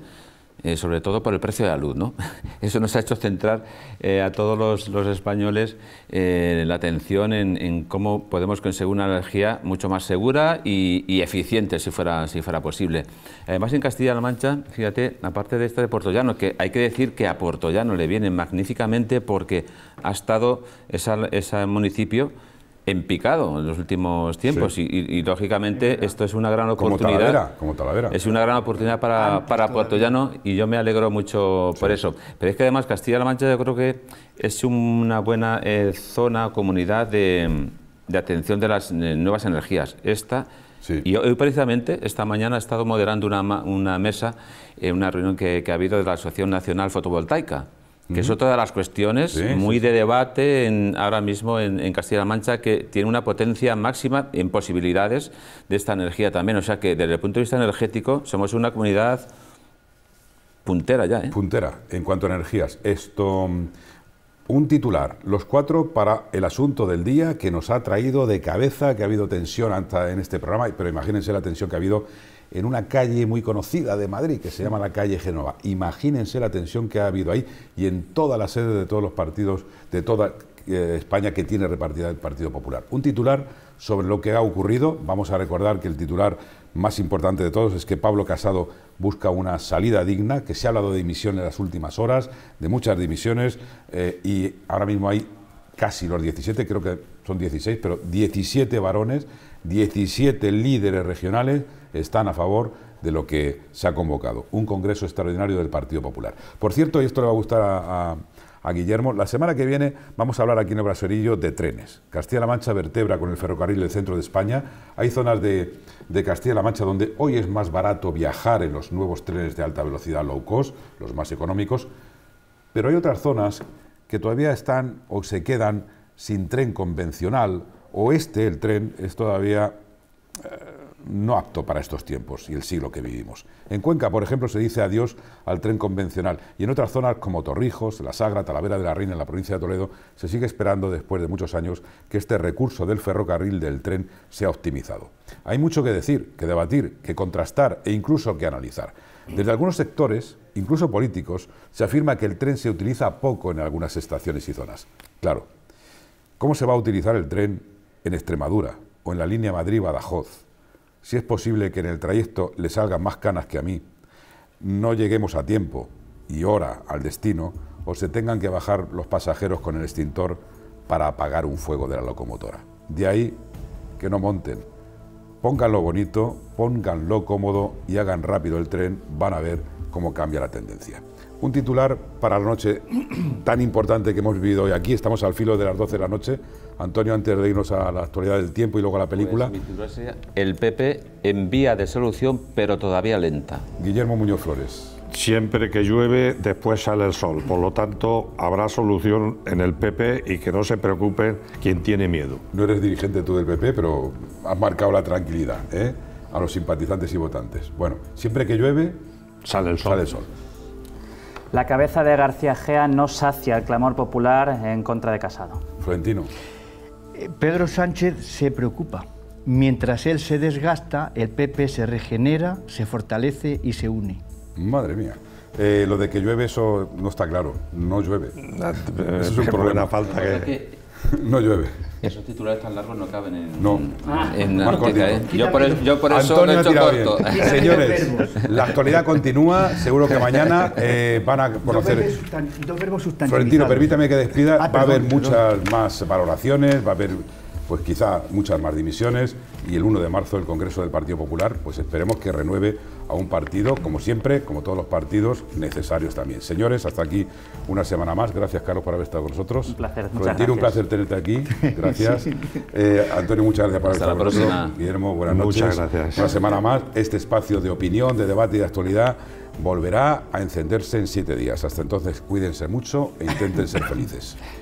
Eh, sobre todo por el precio de la luz. ¿no? (laughs) Eso nos ha hecho centrar eh, a todos los, españoles eh, la atención en, cómo podemos conseguir una energía mucho más segura y, eficiente, si fuera, posible. Además, en Castilla-La Mancha, fíjate, aparte de esta de Portollano, que hay que decir que a Portollano le viene magníficamente porque ha estado ese municipio en picado en los últimos tiempos y, lógicamente esto es una gran oportunidad. Como Es una gran oportunidad para, para Puerto y yo me alegro mucho por eso. Pero es que además Castilla-La Mancha yo creo que es una buena eh, zona, comunidad de, atención de las nuevas energías. Esta y hoy precisamente, esta mañana he estado moderando una, una mesa en una reunión que, que ha habido de la Asociación Nacional Fotovoltaica que es otra de las cuestiones muy de debate ahora mismo en, Castilla-La Mancha, que tiene una potencia máxima en posibilidades de esta energía también. O sea que desde el punto de vista energético somos una comunidad puntera ya. ¿eh? Puntera en cuanto a energías. Esto, mm, un titular, los cuatro para el asunto del día que nos ha traído de cabeza, que ha habido tensión en este programa, pero imagínense la tensión que ha habido en una calle muy conocida de Madrid que se llama la calle Genova. Imagínense la tensión que ha habido ahí y en toda la sede de todos los partidos, de toda eh, España que tiene repartida el Partido Popular. Un titular sobre lo que ha ocurrido. Vamos a recordar que el titular más importante de todos es que Pablo Casado busca una salida digna, que se ha hablado de dimisión en las últimas horas, de muchas dimisiones, eh, y ahora mismo hay casi los 17, creo que son 16, pero 17 varones, 17 líderes regionales están a favor de lo que se ha convocado, un Congreso Extraordinario del Partido Popular. Por cierto, y esto le va a gustar a, Guillermo, la semana que viene vamos a hablar aquí en el Braserillo de trenes. Castilla-La Mancha vertebra con el ferrocarril del centro de España. Hay zonas de, Castilla-La Mancha donde hoy es más barato viajar en los nuevos trenes de alta velocidad low cost, los más económicos, pero hay otras zonas que todavía están o se quedan sin tren convencional, o este, el tren, es todavía... Eh, no apto para estos tiempos y el siglo que vivimos. En Cuenca, por ejemplo, se dice adiós al tren convencional y en otras zonas como Torrijos, La Sagra, Talavera de la Reina, en la provincia de Toledo, se sigue esperando después de muchos años que este recurso del ferrocarril del tren sea optimizado. Hay mucho que decir, que debatir, que contrastar e incluso que analizar. Desde algunos sectores, incluso políticos, se afirma que el tren se utiliza poco en algunas estaciones y zonas. Claro, ¿cómo se va a utilizar el tren en Extremadura o en la línea Madrid-Badajoz? Si es posible que en el trayecto le salgan más canas que a mí, no lleguemos a tiempo y hora al destino o se tengan que bajar los pasajeros con el extintor para apagar un fuego de la locomotora. De ahí que no monten. Pónganlo bonito, pónganlo cómodo y hagan rápido el tren, van a ver cómo cambia la tendencia. Un titular para la noche tan importante que hemos vivido hoy aquí, estamos al filo de las 12 de la noche, Antonio, antes de irnos a la actualidad del tiempo y luego a la película. Pues, el PP en vía de solución, pero todavía lenta. Guillermo Muñoz Flores. Siempre que llueve, después sale el sol. Por lo tanto, habrá solución en el PP y que no se preocupe quien tiene miedo. No eres dirigente tú del PP, pero has marcado la tranquilidad ¿eh? a los simpatizantes y votantes. Bueno, siempre que llueve, sale el sol. Sale el sol. La cabeza de García Gea no sacia el clamor popular en contra de Casado. Florentino. Pedro Sánchez se preocupa. Mientras él se desgasta, el PP se regenera, se fortalece y se une. Madre mía. Eh, lo de que llueve, eso no está claro. No llueve. Ah, eso es un problema. falta que no llueve. Esos titulares tan largos no caben en, no. Ah. en, ah. en Yo por, el, yo por eso lo he hecho corto. Señores, la actualidad continúa. Seguro que mañana eh, van a conocer. Dos verbos, sustantivos Florentino, permítame que despida. Ah, va a haber muchas más valoraciones, va a haber pues quizá muchas más dimisiones y el 1 de marzo el Congreso del Partido Popular, pues esperemos que renueve a un partido, como siempre, como todos los partidos, necesarios también. Señores, hasta aquí una semana más. Gracias, Carlos, por haber estado con nosotros. Un placer. un placer tenerte aquí. (laughs) Gracias. Eh, Antonio, muchas gracias por hasta haber estado la próxima. Guillermo, buenas noches. Muchas gracias. Una semana más. Este espacio de opinión, de debate y de actualidad volverá a encenderse en siete días. Hasta entonces, cuídense mucho e intenten ser felices. (laughs)